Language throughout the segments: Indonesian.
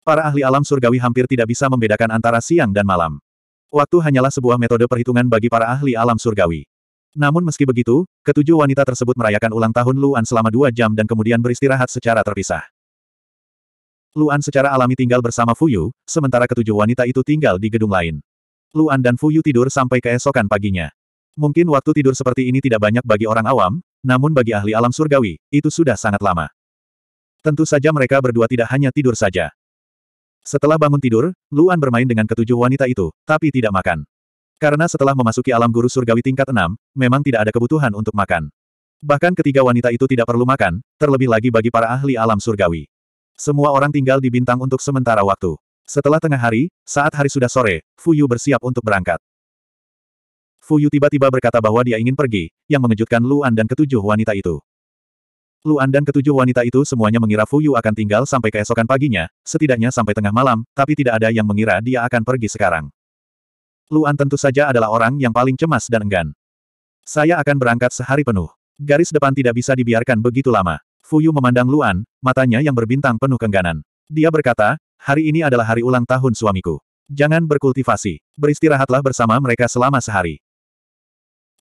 Para ahli alam surgawi hampir tidak bisa membedakan antara siang dan malam. Waktu hanyalah sebuah metode perhitungan bagi para ahli alam surgawi. Namun meski begitu, ketujuh wanita tersebut merayakan ulang tahun Luan selama dua jam dan kemudian beristirahat secara terpisah. Luan secara alami tinggal bersama Fuyu, sementara ketujuh wanita itu tinggal di gedung lain. Luan dan Fuyu tidur sampai keesokan paginya. Mungkin waktu tidur seperti ini tidak banyak bagi orang awam, namun bagi ahli alam surgawi, itu sudah sangat lama. Tentu saja mereka berdua tidak hanya tidur saja. Setelah bangun tidur, Luan bermain dengan ketujuh wanita itu, tapi tidak makan. Karena setelah memasuki alam guru surgawi tingkat enam, memang tidak ada kebutuhan untuk makan. Bahkan ketiga wanita itu tidak perlu makan, terlebih lagi bagi para ahli alam surgawi. Semua orang tinggal di bintang untuk sementara waktu. Setelah tengah hari, saat hari sudah sore, Fuyu bersiap untuk berangkat. Fuyu tiba-tiba berkata bahwa dia ingin pergi, yang mengejutkan Luan dan ketujuh wanita itu. Luan dan ketujuh wanita itu semuanya mengira Fu Yu akan tinggal sampai keesokan paginya, setidaknya sampai tengah malam, tapi tidak ada yang mengira dia akan pergi sekarang. Luan tentu saja adalah orang yang paling cemas dan enggan. Saya akan berangkat sehari penuh. Garis depan tidak bisa dibiarkan begitu lama. Fu Yu memandang Luan, matanya yang berbintang penuh kengganan. Dia berkata, hari ini adalah hari ulang tahun suamiku. Jangan berkultivasi. Beristirahatlah bersama mereka selama sehari.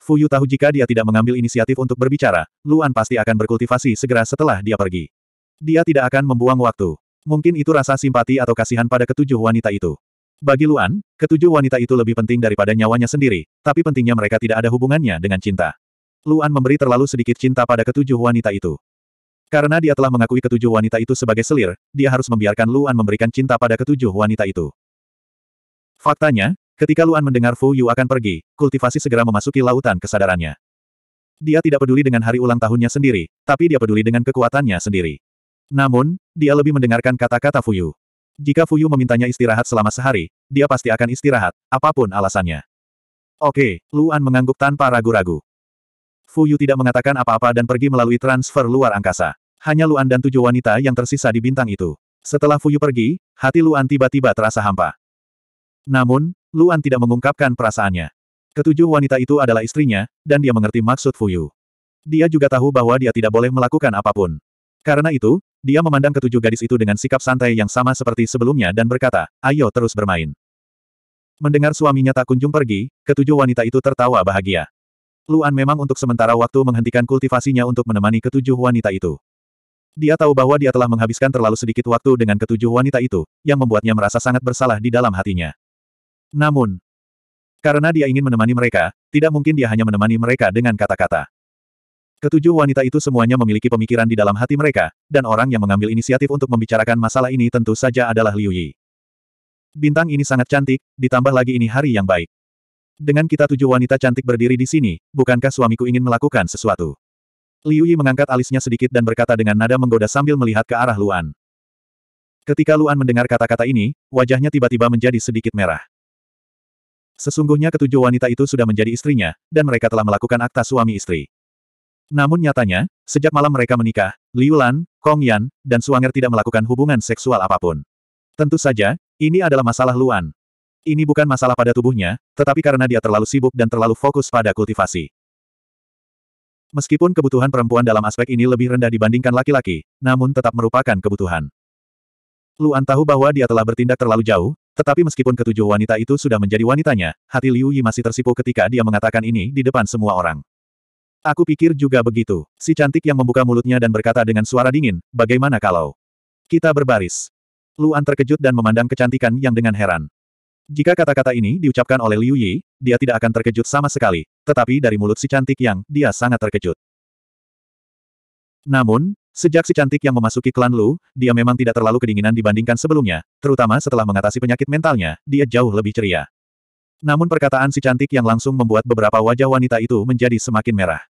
Fuyu tahu jika dia tidak mengambil inisiatif untuk berbicara, Luan pasti akan berkultivasi segera setelah dia pergi. Dia tidak akan membuang waktu. Mungkin itu rasa simpati atau kasihan pada ketujuh wanita itu. Bagi Luan, ketujuh wanita itu lebih penting daripada nyawanya sendiri, tapi pentingnya mereka tidak ada hubungannya dengan cinta. Luan memberi terlalu sedikit cinta pada ketujuh wanita itu. Karena dia telah mengakui ketujuh wanita itu sebagai selir, dia harus membiarkan Luan memberikan cinta pada ketujuh wanita itu. Faktanya, Ketika Luan mendengar Fu Yu akan pergi, kultivasi segera memasuki lautan kesadarannya. Dia tidak peduli dengan hari ulang tahunnya sendiri, tapi dia peduli dengan kekuatannya sendiri. Namun, dia lebih mendengarkan kata-kata Fuyu. Jika Fuyu memintanya istirahat selama sehari, dia pasti akan istirahat, apapun alasannya. Oke, Luan mengangguk tanpa ragu-ragu. Fuyu tidak mengatakan apa-apa dan pergi melalui transfer luar angkasa. Hanya Luan dan tujuh wanita yang tersisa di bintang itu. Setelah Fuyu pergi, hati Luan tiba-tiba terasa hampa. Namun, Luan tidak mengungkapkan perasaannya. Ketujuh wanita itu adalah istrinya, dan dia mengerti maksud Fuyu. Dia juga tahu bahwa dia tidak boleh melakukan apapun. Karena itu, dia memandang ketujuh gadis itu dengan sikap santai yang sama seperti sebelumnya dan berkata, ayo terus bermain. Mendengar suaminya tak kunjung pergi, ketujuh wanita itu tertawa bahagia. Luan memang untuk sementara waktu menghentikan kultivasinya untuk menemani ketujuh wanita itu. Dia tahu bahwa dia telah menghabiskan terlalu sedikit waktu dengan ketujuh wanita itu, yang membuatnya merasa sangat bersalah di dalam hatinya. Namun, karena dia ingin menemani mereka, tidak mungkin dia hanya menemani mereka dengan kata-kata. Ketujuh wanita itu semuanya memiliki pemikiran di dalam hati mereka, dan orang yang mengambil inisiatif untuk membicarakan masalah ini tentu saja adalah Liu Yi. Bintang ini sangat cantik, ditambah lagi ini hari yang baik. Dengan kita tujuh wanita cantik berdiri di sini, bukankah suamiku ingin melakukan sesuatu? Liu Yi mengangkat alisnya sedikit dan berkata dengan nada menggoda sambil melihat ke arah Luan. Ketika Luan mendengar kata-kata ini, wajahnya tiba-tiba menjadi sedikit merah. Sesungguhnya ketujuh wanita itu sudah menjadi istrinya, dan mereka telah melakukan akta suami istri. Namun nyatanya, sejak malam mereka menikah, Liu Lan, Kong Yan, dan Suanger tidak melakukan hubungan seksual apapun. Tentu saja, ini adalah masalah Luan. Ini bukan masalah pada tubuhnya, tetapi karena dia terlalu sibuk dan terlalu fokus pada kultivasi. Meskipun kebutuhan perempuan dalam aspek ini lebih rendah dibandingkan laki-laki, namun tetap merupakan kebutuhan. Luan tahu bahwa dia telah bertindak terlalu jauh, tetapi meskipun ketujuh wanita itu sudah menjadi wanitanya, hati Liu Yi masih tersipu ketika dia mengatakan ini di depan semua orang. Aku pikir juga begitu. Si cantik yang membuka mulutnya dan berkata dengan suara dingin, bagaimana kalau kita berbaris? Luan terkejut dan memandang kecantikan yang dengan heran. Jika kata-kata ini diucapkan oleh Liu Yi, dia tidak akan terkejut sama sekali, tetapi dari mulut si cantik yang, dia sangat terkejut. Namun, Sejak si cantik yang memasuki klan Lu, dia memang tidak terlalu kedinginan dibandingkan sebelumnya, terutama setelah mengatasi penyakit mentalnya, dia jauh lebih ceria. Namun perkataan si cantik yang langsung membuat beberapa wajah wanita itu menjadi semakin merah.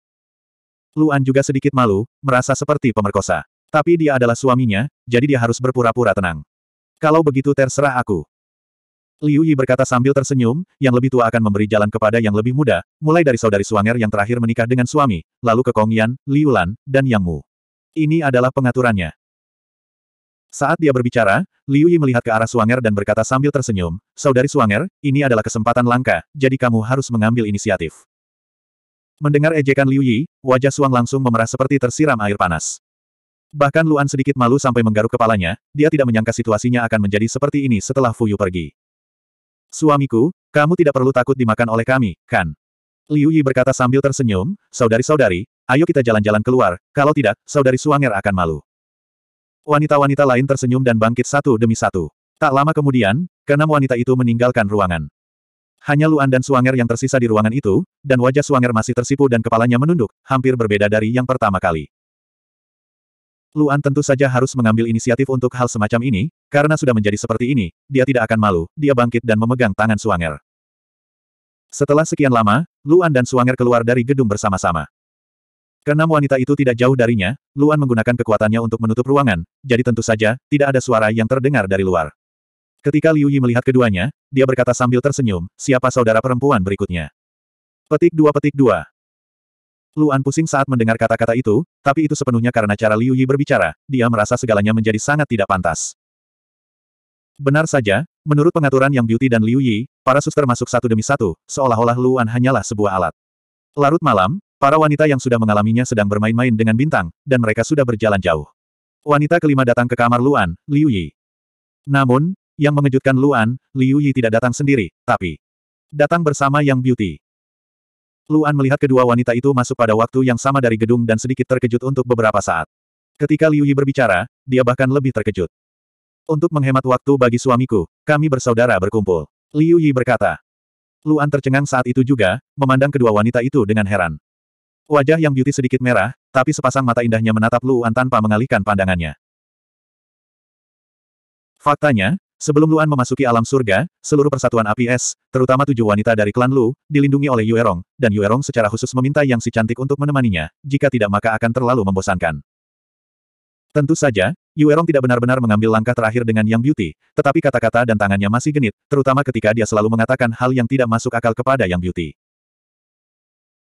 Luan juga sedikit malu, merasa seperti pemerkosa. Tapi dia adalah suaminya, jadi dia harus berpura-pura tenang. Kalau begitu terserah aku. Liu Yi berkata sambil tersenyum, yang lebih tua akan memberi jalan kepada yang lebih muda, mulai dari saudari Suanger yang terakhir menikah dengan suami, lalu ke Kong Yan, Liu Lan, dan Yang Mu. Ini adalah pengaturannya. Saat dia berbicara, Liu Yi melihat ke arah Suanger dan berkata sambil tersenyum, Saudari Suanger, ini adalah kesempatan langka, jadi kamu harus mengambil inisiatif. Mendengar ejekan Liu Yi, wajah Suang langsung memerah seperti tersiram air panas. Bahkan Luan sedikit malu sampai menggaruk kepalanya, dia tidak menyangka situasinya akan menjadi seperti ini setelah Fuyu pergi. Suamiku, kamu tidak perlu takut dimakan oleh kami, kan? Liu Yi berkata sambil tersenyum, Saudari-saudari, ayo kita jalan-jalan keluar, kalau tidak, saudari Suanger akan malu. Wanita-wanita lain tersenyum dan bangkit satu demi satu. Tak lama kemudian, keenam wanita itu meninggalkan ruangan. Hanya Luan dan Suanger yang tersisa di ruangan itu, dan wajah Suanger masih tersipu dan kepalanya menunduk, hampir berbeda dari yang pertama kali. Luan tentu saja harus mengambil inisiatif untuk hal semacam ini, karena sudah menjadi seperti ini, dia tidak akan malu, dia bangkit dan memegang tangan Suanger. Setelah sekian lama, Luan dan Suanger keluar dari gedung bersama-sama. Keenam wanita itu tidak jauh darinya, Luan menggunakan kekuatannya untuk menutup ruangan, jadi tentu saja, tidak ada suara yang terdengar dari luar. Ketika Liu Yi melihat keduanya, dia berkata sambil tersenyum, siapa saudara perempuan berikutnya? Petik dua petik dua. Luan pusing saat mendengar kata-kata itu, tapi itu sepenuhnya karena cara Liu Yi berbicara, dia merasa segalanya menjadi sangat tidak pantas. Benar saja, menurut pengaturan yang Beauty dan Liu Yi, para suster masuk satu demi satu, seolah-olah Luan hanyalah sebuah alat. Larut malam, Para wanita yang sudah mengalaminya sedang bermain-main dengan bintang, dan mereka sudah berjalan jauh. Wanita kelima datang ke kamar Luan, Liu Yi. Namun, yang mengejutkan Luan, Liu Yi tidak datang sendiri, tapi datang bersama Yang Beauty. Luan melihat kedua wanita itu masuk pada waktu yang sama dari gedung dan sedikit terkejut untuk beberapa saat. Ketika Liu Yi berbicara, dia bahkan lebih terkejut. Untuk menghemat waktu bagi suamiku, kami bersaudara berkumpul. Liu Yi berkata. Luan tercengang saat itu juga, memandang kedua wanita itu dengan heran. Wajah yang beauty sedikit merah, tapi sepasang mata indahnya menatap Luan tanpa mengalihkan pandangannya. Faktanya, sebelum Luan memasuki alam surga, seluruh persatuan api es, terutama tujuh wanita dari klan Lu, dilindungi oleh Yuerong, dan Yuerong secara khusus meminta yang si cantik untuk menemaninya, jika tidak maka akan terlalu membosankan. Tentu saja, Yuerong tidak benar-benar mengambil langkah terakhir dengan Yang Beauty, tetapi kata-kata dan tangannya masih genit, terutama ketika dia selalu mengatakan hal yang tidak masuk akal kepada Yang Beauty.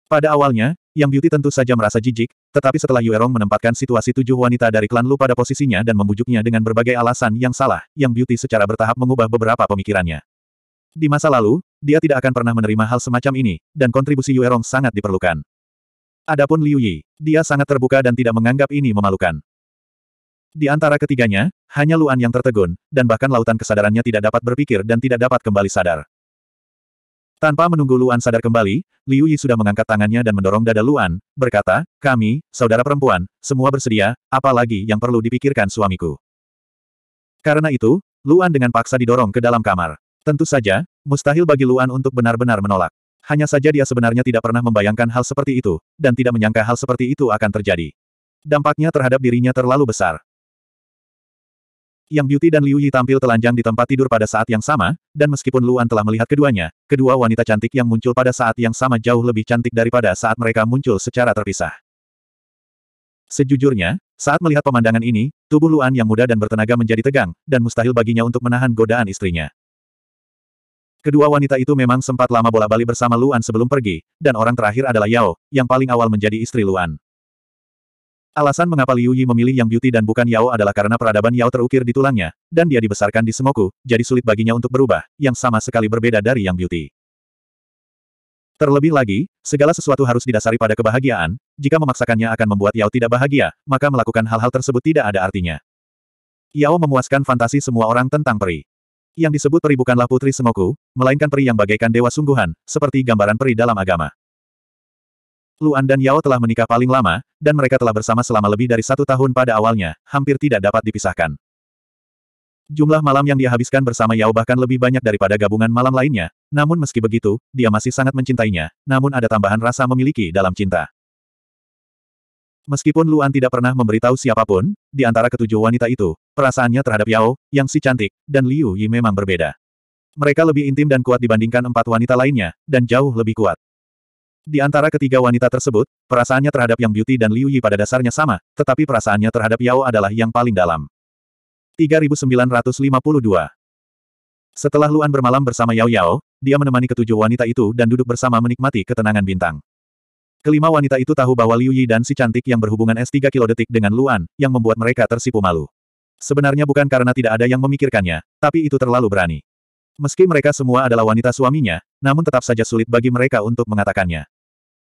Pada awalnya, yang Beauty tentu saja merasa jijik, tetapi setelah Yuerong menempatkan situasi tujuh wanita dari klan Lu pada posisinya dan membujuknya dengan berbagai alasan yang salah, yang Beauty secara bertahap mengubah beberapa pemikirannya. Di masa lalu, dia tidak akan pernah menerima hal semacam ini, dan kontribusi Yuerong sangat diperlukan. Adapun Liu Yi, dia sangat terbuka dan tidak menganggap ini memalukan. Di antara ketiganya, hanya Luan yang tertegun, dan bahkan lautan kesadarannya tidak dapat berpikir dan tidak dapat kembali sadar. Tanpa menunggu Luan sadar kembali, Liu Yi sudah mengangkat tangannya dan mendorong dada Luan, berkata, kami, saudara perempuan, semua bersedia, apalagi yang perlu dipikirkan suamiku. Karena itu, Luan dengan paksa didorong ke dalam kamar. Tentu saja, mustahil bagi Luan untuk benar-benar menolak. Hanya saja dia sebenarnya tidak pernah membayangkan hal seperti itu, dan tidak menyangka hal seperti itu akan terjadi. Dampaknya terhadap dirinya terlalu besar. Yang Beauty dan Liu Yi tampil telanjang di tempat tidur pada saat yang sama, dan meskipun Luan telah melihat keduanya, kedua wanita cantik yang muncul pada saat yang sama jauh lebih cantik daripada saat mereka muncul secara terpisah. Sejujurnya, saat melihat pemandangan ini, tubuh Luan yang muda dan bertenaga menjadi tegang, dan mustahil baginya untuk menahan godaan istrinya. Kedua wanita itu memang sempat lama bola-bali bersama Luan sebelum pergi, dan orang terakhir adalah Yao, yang paling awal menjadi istri Luan. Alasan mengapa Liu Yi memilih Yang Beauty dan bukan Yao adalah karena peradaban Yao terukir di tulangnya, dan dia dibesarkan di Semoku, jadi sulit baginya untuk berubah, yang sama sekali berbeda dari Yang Beauty. Terlebih lagi, segala sesuatu harus didasari pada kebahagiaan, jika memaksakannya akan membuat Yao tidak bahagia, maka melakukan hal-hal tersebut tidak ada artinya. Yao memuaskan fantasi semua orang tentang peri. Yang disebut peri bukanlah putri Semoku, melainkan peri yang bagaikan dewa sungguhan, seperti gambaran peri dalam agama. Luan dan Yao telah menikah paling lama, dan mereka telah bersama selama lebih dari satu tahun pada awalnya, hampir tidak dapat dipisahkan. Jumlah malam yang dia habiskan bersama Yao bahkan lebih banyak daripada gabungan malam lainnya, namun meski begitu, dia masih sangat mencintainya, namun ada tambahan rasa memiliki dalam cinta. Meskipun Luan tidak pernah memberitahu siapapun, di antara ketujuh wanita itu, perasaannya terhadap Yao, Yang Si Cantik, dan Liu Yi memang berbeda. Mereka lebih intim dan kuat dibandingkan empat wanita lainnya, dan jauh lebih kuat. Di antara ketiga wanita tersebut, perasaannya terhadap Yang Beauty dan Liu Yi pada dasarnya sama, tetapi perasaannya terhadap Yao adalah yang paling dalam. 3952 Setelah Luan bermalam bersama Yao Yao, dia menemani ketujuh wanita itu dan duduk bersama menikmati ketenangan bintang. Kelima wanita itu tahu bahwa Liu Yi dan si cantik yang berhubungan S3 kilodetik dengan Luan, yang membuat mereka tersipu malu. Sebenarnya bukan karena tidak ada yang memikirkannya, tapi itu terlalu berani. Meski mereka semua adalah wanita suaminya, namun tetap saja sulit bagi mereka untuk mengatakannya.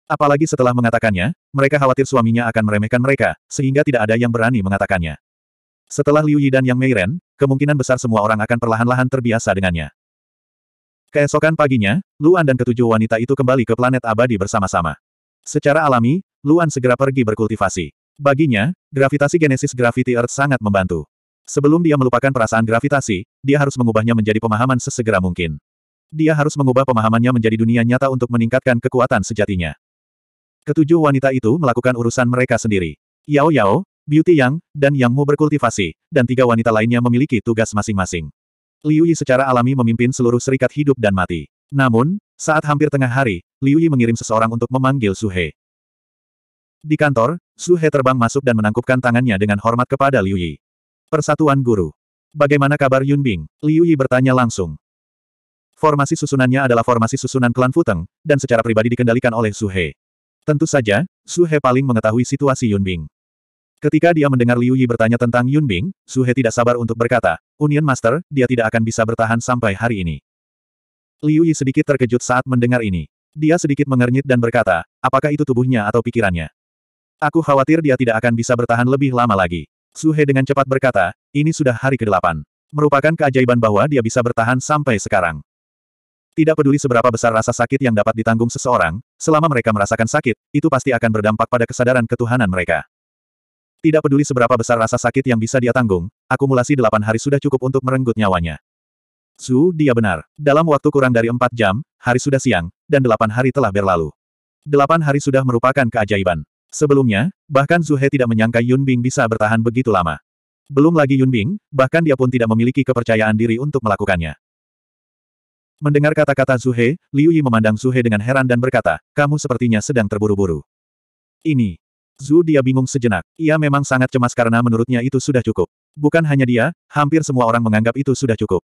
Apalagi setelah mengatakannya, mereka khawatir suaminya akan meremehkan mereka, sehingga tidak ada yang berani mengatakannya. Setelah Liu Yi dan Yang Meiren, kemungkinan besar semua orang akan perlahan-lahan terbiasa dengannya. Keesokan paginya, Luan dan ketujuh wanita itu kembali ke planet abadi bersama-sama. Secara alami, Luan segera pergi berkultivasi. Baginya, gravitasi genesis Gravity Earth sangat membantu. Sebelum dia melupakan perasaan gravitasi, dia harus mengubahnya menjadi pemahaman sesegera mungkin. Dia harus mengubah pemahamannya menjadi dunia nyata untuk meningkatkan kekuatan sejatinya. Ketujuh wanita itu melakukan urusan mereka sendiri. Yao Yao, Beauty Yang, dan Yang Mu berkultivasi, dan tiga wanita lainnya memiliki tugas masing-masing. Liu Yi secara alami memimpin seluruh serikat hidup dan mati. Namun, saat hampir tengah hari, Liu Yi mengirim seseorang untuk memanggil Su He. Di kantor, Su He terbang masuk dan menangkupkan tangannya dengan hormat kepada Liu Yi. Persatuan Guru. Bagaimana kabar Yun Bing? Liu Yi bertanya langsung. Formasi susunannya adalah formasi susunan klan Futeng, dan secara pribadi dikendalikan oleh Su He. Tentu saja, Su He paling mengetahui situasi Yunbing. Ketika dia mendengar Liu Yi bertanya tentang Yunbing, Su He tidak sabar untuk berkata, Union Master, dia tidak akan bisa bertahan sampai hari ini. Liu Yi sedikit terkejut saat mendengar ini. Dia sedikit mengernyit dan berkata, apakah itu tubuhnya atau pikirannya? Aku khawatir dia tidak akan bisa bertahan lebih lama lagi. Su He dengan cepat berkata, ini sudah hari ke-8. Merupakan keajaiban bahwa dia bisa bertahan sampai sekarang. Tidak peduli seberapa besar rasa sakit yang dapat ditanggung seseorang, selama mereka merasakan sakit, itu pasti akan berdampak pada kesadaran ketuhanan mereka. Tidak peduli seberapa besar rasa sakit yang bisa dia tanggung, akumulasi delapan hari sudah cukup untuk merenggut nyawanya. Su, dia benar. Dalam waktu kurang dari empat jam, hari sudah siang, dan delapan hari telah berlalu. Delapan hari sudah merupakan keajaiban. Sebelumnya, bahkan Zuhe tidak menyangka Yun Bing bisa bertahan begitu lama. Belum lagi Yun Bing, bahkan dia pun tidak memiliki kepercayaan diri untuk melakukannya. Mendengar kata-kata Zuhe, Liu Yi memandang Zuhe dengan heran dan berkata, kamu sepertinya sedang terburu-buru. Ini. Zhu dia bingung sejenak. Ia memang sangat cemas karena menurutnya itu sudah cukup. Bukan hanya dia, hampir semua orang menganggap itu sudah cukup.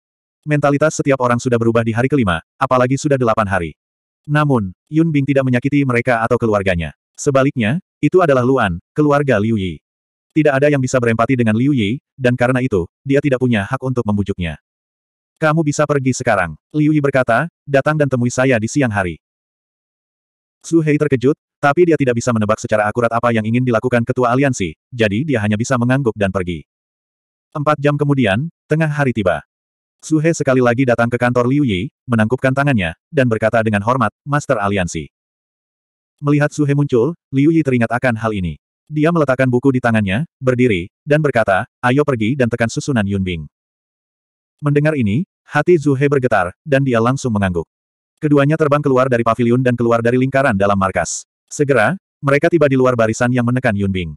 Mentalitas setiap orang sudah berubah di hari kelima, apalagi sudah delapan hari. Namun, Yun Bing tidak menyakiti mereka atau keluarganya. Sebaliknya, itu adalah Luan, keluarga Liu Yi. Tidak ada yang bisa berempati dengan Liu Yi, dan karena itu, dia tidak punya hak untuk membujuknya. Kamu bisa pergi sekarang. Liu Yi berkata, datang dan temui saya di siang hari. Su Hei terkejut, tapi dia tidak bisa menebak secara akurat apa yang ingin dilakukan ketua aliansi, jadi dia hanya bisa mengangguk dan pergi. Empat jam kemudian, tengah hari tiba. Su Hei sekali lagi datang ke kantor Liu Yi, menangkupkan tangannya, dan berkata dengan hormat, Master Aliansi. Melihat Su Hei muncul, Liu Yi teringat akan hal ini. Dia meletakkan buku di tangannya, berdiri, dan berkata, ayo pergi dan tekan susunan Yunbing. Mendengar ini, hati Zuhe bergetar, dan dia langsung mengangguk. Keduanya terbang keluar dari pavilion dan keluar dari lingkaran dalam markas. Segera, mereka tiba di luar barisan yang menekan Yunbing.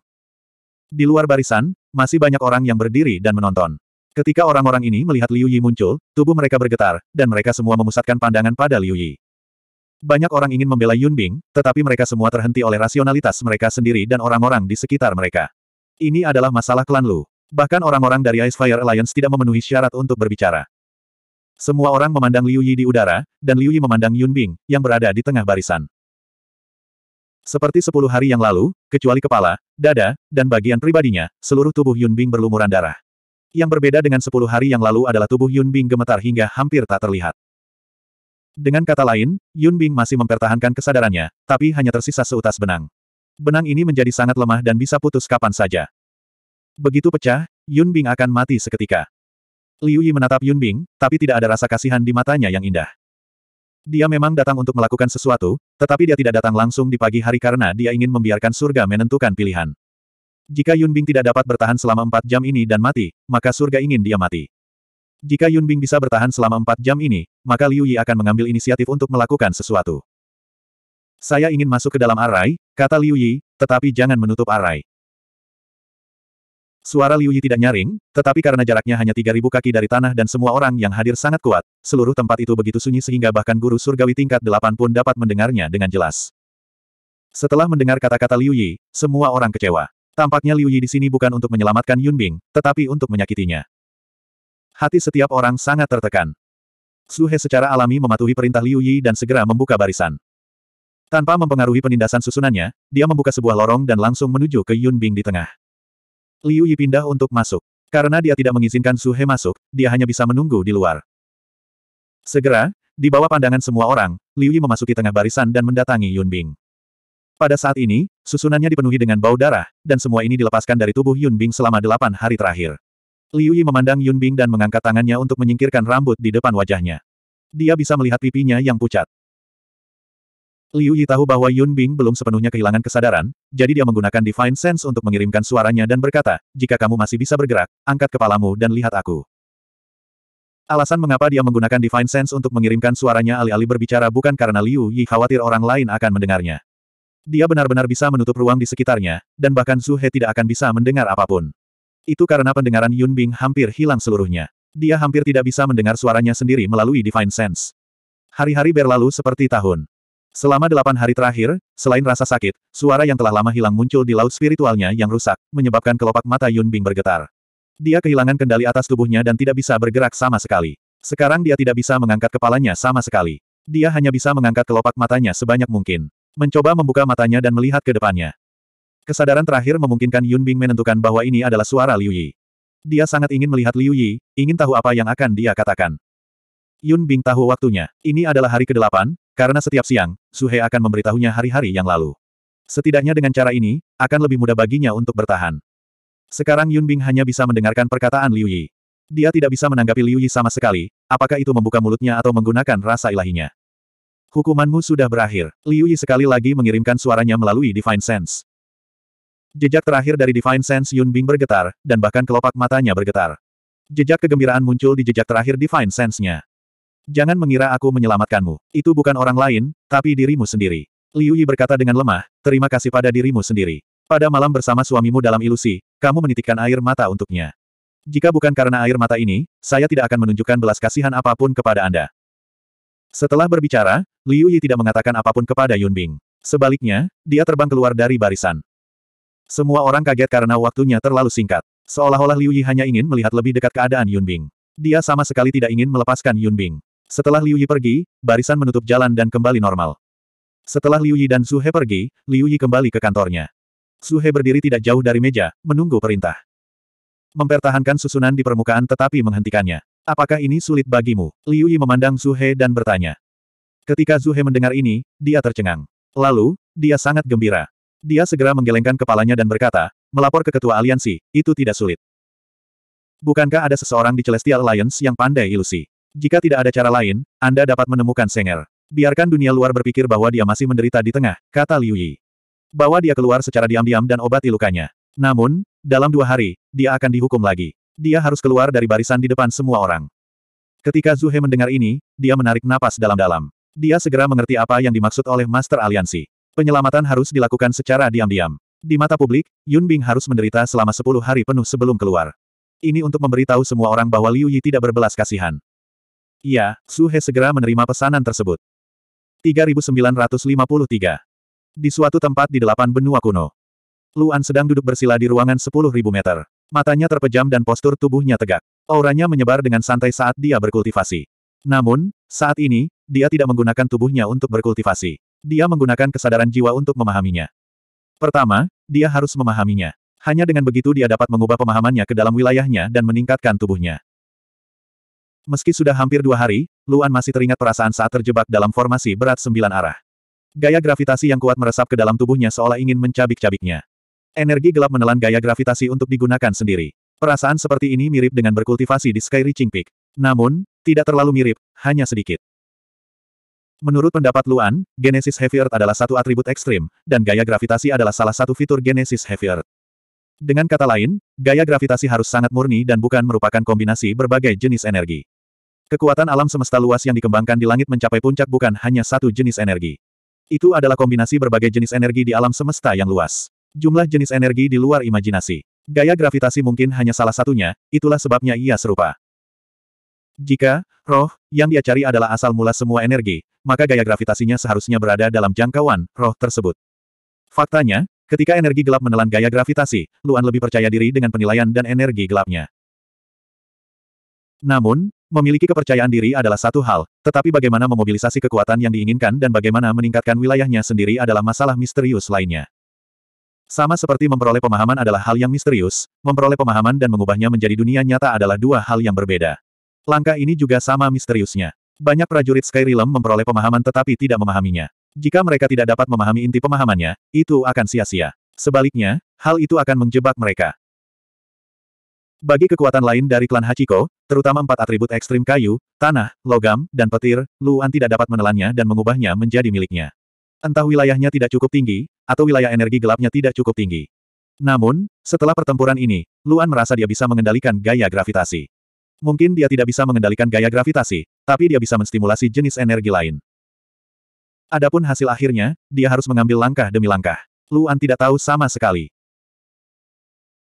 Di luar barisan, masih banyak orang yang berdiri dan menonton. Ketika orang-orang ini melihat Liu Yi muncul, tubuh mereka bergetar, dan mereka semua memusatkan pandangan pada Liu Yi. Banyak orang ingin membela Yunbing, tetapi mereka semua terhenti oleh rasionalitas mereka sendiri dan orang-orang di sekitar mereka. Ini adalah masalah klan Lu. Bahkan orang-orang dari Ice Fire Alliance tidak memenuhi syarat untuk berbicara. Semua orang memandang Liu Yi di udara, dan Liu Yi memandang Yun Bing, yang berada di tengah barisan. Seperti sepuluh hari yang lalu, kecuali kepala, dada, dan bagian pribadinya, seluruh tubuh Yun Bing berlumuran darah. Yang berbeda dengan sepuluh hari yang lalu adalah tubuh Yun Bing gemetar hingga hampir tak terlihat. Dengan kata lain, Yun Bing masih mempertahankan kesadarannya, tapi hanya tersisa seutas benang. Benang ini menjadi sangat lemah dan bisa putus kapan saja. Begitu pecah, Yun Bing akan mati seketika. Liu Yi menatap Yun Bing, tapi tidak ada rasa kasihan di matanya yang indah. Dia memang datang untuk melakukan sesuatu, tetapi dia tidak datang langsung di pagi hari karena dia ingin membiarkan surga menentukan pilihan. Jika Yun Bing tidak dapat bertahan selama empat jam ini dan mati, maka surga ingin dia mati. Jika Yun Bing bisa bertahan selama empat jam ini, maka Liu Yi akan mengambil inisiatif untuk melakukan sesuatu. Saya ingin masuk ke dalam arai, kata Liu Yi, tetapi jangan menutup arai. Suara Liu Yi tidak nyaring, tetapi karena jaraknya hanya 3.000 kaki dari tanah dan semua orang yang hadir sangat kuat, seluruh tempat itu begitu sunyi sehingga bahkan guru surgawi tingkat 8 pun dapat mendengarnya dengan jelas. Setelah mendengar kata-kata Liu Yi, semua orang kecewa. Tampaknya Liu Yi di sini bukan untuk menyelamatkan Yun Bing, tetapi untuk menyakitinya. Hati setiap orang sangat tertekan. Suhe secara alami mematuhi perintah Liu Yi dan segera membuka barisan. Tanpa mempengaruhi penindasan susunannya, dia membuka sebuah lorong dan langsung menuju ke Yun Bing di tengah. Liu Yi pindah untuk masuk. Karena dia tidak mengizinkan Su He masuk, dia hanya bisa menunggu di luar. Segera, di bawah pandangan semua orang, Liu Yi memasuki tengah barisan dan mendatangi Yun Bing. Pada saat ini, susunannya dipenuhi dengan bau darah, dan semua ini dilepaskan dari tubuh Yun Bing selama delapan hari terakhir. Liu Yi memandang Yun Bing dan mengangkat tangannya untuk menyingkirkan rambut di depan wajahnya. Dia bisa melihat pipinya yang pucat. Liu Yi tahu bahwa Yun Bing belum sepenuhnya kehilangan kesadaran, jadi dia menggunakan Divine Sense untuk mengirimkan suaranya dan berkata, jika kamu masih bisa bergerak, angkat kepalamu dan lihat aku. Alasan mengapa dia menggunakan Divine Sense untuk mengirimkan suaranya alih-alih berbicara bukan karena Liu Yi khawatir orang lain akan mendengarnya. Dia benar-benar bisa menutup ruang di sekitarnya, dan bahkan Su He tidak akan bisa mendengar apapun. Itu karena pendengaran Yun Bing hampir hilang seluruhnya. Dia hampir tidak bisa mendengar suaranya sendiri melalui Divine Sense. Hari-hari berlalu seperti tahun. Selama delapan hari terakhir, selain rasa sakit, suara yang telah lama hilang muncul di laut spiritualnya yang rusak, menyebabkan kelopak mata Yun Bing bergetar. Dia kehilangan kendali atas tubuhnya dan tidak bisa bergerak sama sekali. Sekarang dia tidak bisa mengangkat kepalanya sama sekali. Dia hanya bisa mengangkat kelopak matanya sebanyak mungkin. Mencoba membuka matanya dan melihat ke depannya. Kesadaran terakhir memungkinkan Yun Bing menentukan bahwa ini adalah suara Liu Yi. Dia sangat ingin melihat Liu Yi, ingin tahu apa yang akan dia katakan. Yun Bing tahu waktunya. Ini adalah hari ke-8, karena setiap siang, Suhe akan memberitahunya hari-hari yang lalu. Setidaknya dengan cara ini, akan lebih mudah baginya untuk bertahan. Sekarang Yun Bing hanya bisa mendengarkan perkataan Liu Yi. Dia tidak bisa menanggapi Liu Yi sama sekali, apakah itu membuka mulutnya atau menggunakan rasa ilahinya. Hukumanmu sudah berakhir. Liu Yi sekali lagi mengirimkan suaranya melalui Divine Sense. Jejak terakhir dari Divine Sense Yun Bing bergetar, dan bahkan kelopak matanya bergetar. Jejak kegembiraan muncul di jejak terakhir Divine Sense-nya. Jangan mengira aku menyelamatkanmu. Itu bukan orang lain, tapi dirimu sendiri. Liu Yi berkata dengan lemah, terima kasih pada dirimu sendiri. Pada malam bersama suamimu dalam ilusi, kamu menitikkan air mata untuknya. Jika bukan karena air mata ini, saya tidak akan menunjukkan belas kasihan apapun kepada Anda. Setelah berbicara, Liu Yi tidak mengatakan apapun kepada Yun Bing. Sebaliknya, dia terbang keluar dari barisan. Semua orang kaget karena waktunya terlalu singkat. Seolah-olah Liu Yi hanya ingin melihat lebih dekat keadaan Yun Bing. Dia sama sekali tidak ingin melepaskan Yun Bing. Setelah Liu Yi pergi, barisan menutup jalan dan kembali normal. Setelah Liu Yi dan Su He pergi, Liu Yi kembali ke kantornya. Su He berdiri tidak jauh dari meja, menunggu perintah. Mempertahankan susunan di permukaan tetapi menghentikannya. Apakah ini sulit bagimu? Liu Yi memandang Su He dan bertanya. Ketika Su He mendengar ini, dia tercengang. Lalu, dia sangat gembira. Dia segera menggelengkan kepalanya dan berkata, melapor ke ketua aliansi, itu tidak sulit. Bukankah ada seseorang di Celestial Alliance yang pandai ilusi? Jika tidak ada cara lain, Anda dapat menemukan Senger. Biarkan dunia luar berpikir bahwa dia masih menderita di tengah, kata Liu Yi. Bahwa dia keluar secara diam-diam dan obati lukanya. Namun, dalam dua hari, dia akan dihukum lagi. Dia harus keluar dari barisan di depan semua orang. Ketika Zuhe mendengar ini, dia menarik napas dalam-dalam. Dia segera mengerti apa yang dimaksud oleh Master Aliansi. Penyelamatan harus dilakukan secara diam-diam. Di mata publik, Yun Bing harus menderita selama sepuluh hari penuh sebelum keluar. Ini untuk memberitahu semua orang bahwa Liu Yi tidak berbelas kasihan. Iya, Su He segera menerima pesanan tersebut. 3953 Di suatu tempat di delapan benua kuno. Luan sedang duduk bersila di ruangan 10.000 meter. Matanya terpejam dan postur tubuhnya tegak. Auranya menyebar dengan santai saat dia berkultivasi. Namun, saat ini, dia tidak menggunakan tubuhnya untuk berkultivasi. Dia menggunakan kesadaran jiwa untuk memahaminya. Pertama, dia harus memahaminya. Hanya dengan begitu dia dapat mengubah pemahamannya ke dalam wilayahnya dan meningkatkan tubuhnya. Meski sudah hampir dua hari, Luan masih teringat perasaan saat terjebak dalam formasi berat sembilan arah. Gaya gravitasi yang kuat meresap ke dalam tubuhnya seolah ingin mencabik-cabiknya. Energi gelap menelan gaya gravitasi untuk digunakan sendiri. Perasaan seperti ini mirip dengan berkultivasi di Sky Reaching Peak. Namun, tidak terlalu mirip, hanya sedikit. Menurut pendapat Luan, Genesis Heavy Earth adalah satu atribut ekstrim, dan gaya gravitasi adalah salah satu fitur Genesis Heavy Earth. Dengan kata lain, gaya gravitasi harus sangat murni dan bukan merupakan kombinasi berbagai jenis energi. Kekuatan alam semesta luas yang dikembangkan di langit mencapai puncak bukan hanya satu jenis energi. Itu adalah kombinasi berbagai jenis energi di alam semesta yang luas. Jumlah jenis energi di luar imajinasi. Gaya gravitasi mungkin hanya salah satunya, itulah sebabnya ia serupa. Jika, roh, yang dia cari adalah asal mula semua energi, maka gaya gravitasinya seharusnya berada dalam jangkauan, roh tersebut. Faktanya, ketika energi gelap menelan gaya gravitasi, Luan lebih percaya diri dengan penilaian dan energi gelapnya. Namun, Memiliki kepercayaan diri adalah satu hal, tetapi bagaimana memobilisasi kekuatan yang diinginkan dan bagaimana meningkatkan wilayahnya sendiri adalah masalah misterius lainnya. Sama seperti memperoleh pemahaman adalah hal yang misterius, memperoleh pemahaman dan mengubahnya menjadi dunia nyata adalah dua hal yang berbeda. Langkah ini juga sama misteriusnya. Banyak prajurit Skyrim memperoleh pemahaman tetapi tidak memahaminya. Jika mereka tidak dapat memahami inti pemahamannya, itu akan sia-sia. Sebaliknya, hal itu akan menjebak mereka. Bagi kekuatan lain dari klan Hachiko, terutama empat atribut ekstrim kayu, tanah, logam, dan petir, Luan tidak dapat menelannya dan mengubahnya menjadi miliknya. Entah wilayahnya tidak cukup tinggi, atau wilayah energi gelapnya tidak cukup tinggi. Namun, setelah pertempuran ini, Luan merasa dia bisa mengendalikan gaya gravitasi. Mungkin dia tidak bisa mengendalikan gaya gravitasi, tapi dia bisa menstimulasi jenis energi lain. Adapun hasil akhirnya, dia harus mengambil langkah demi langkah. Luan tidak tahu sama sekali.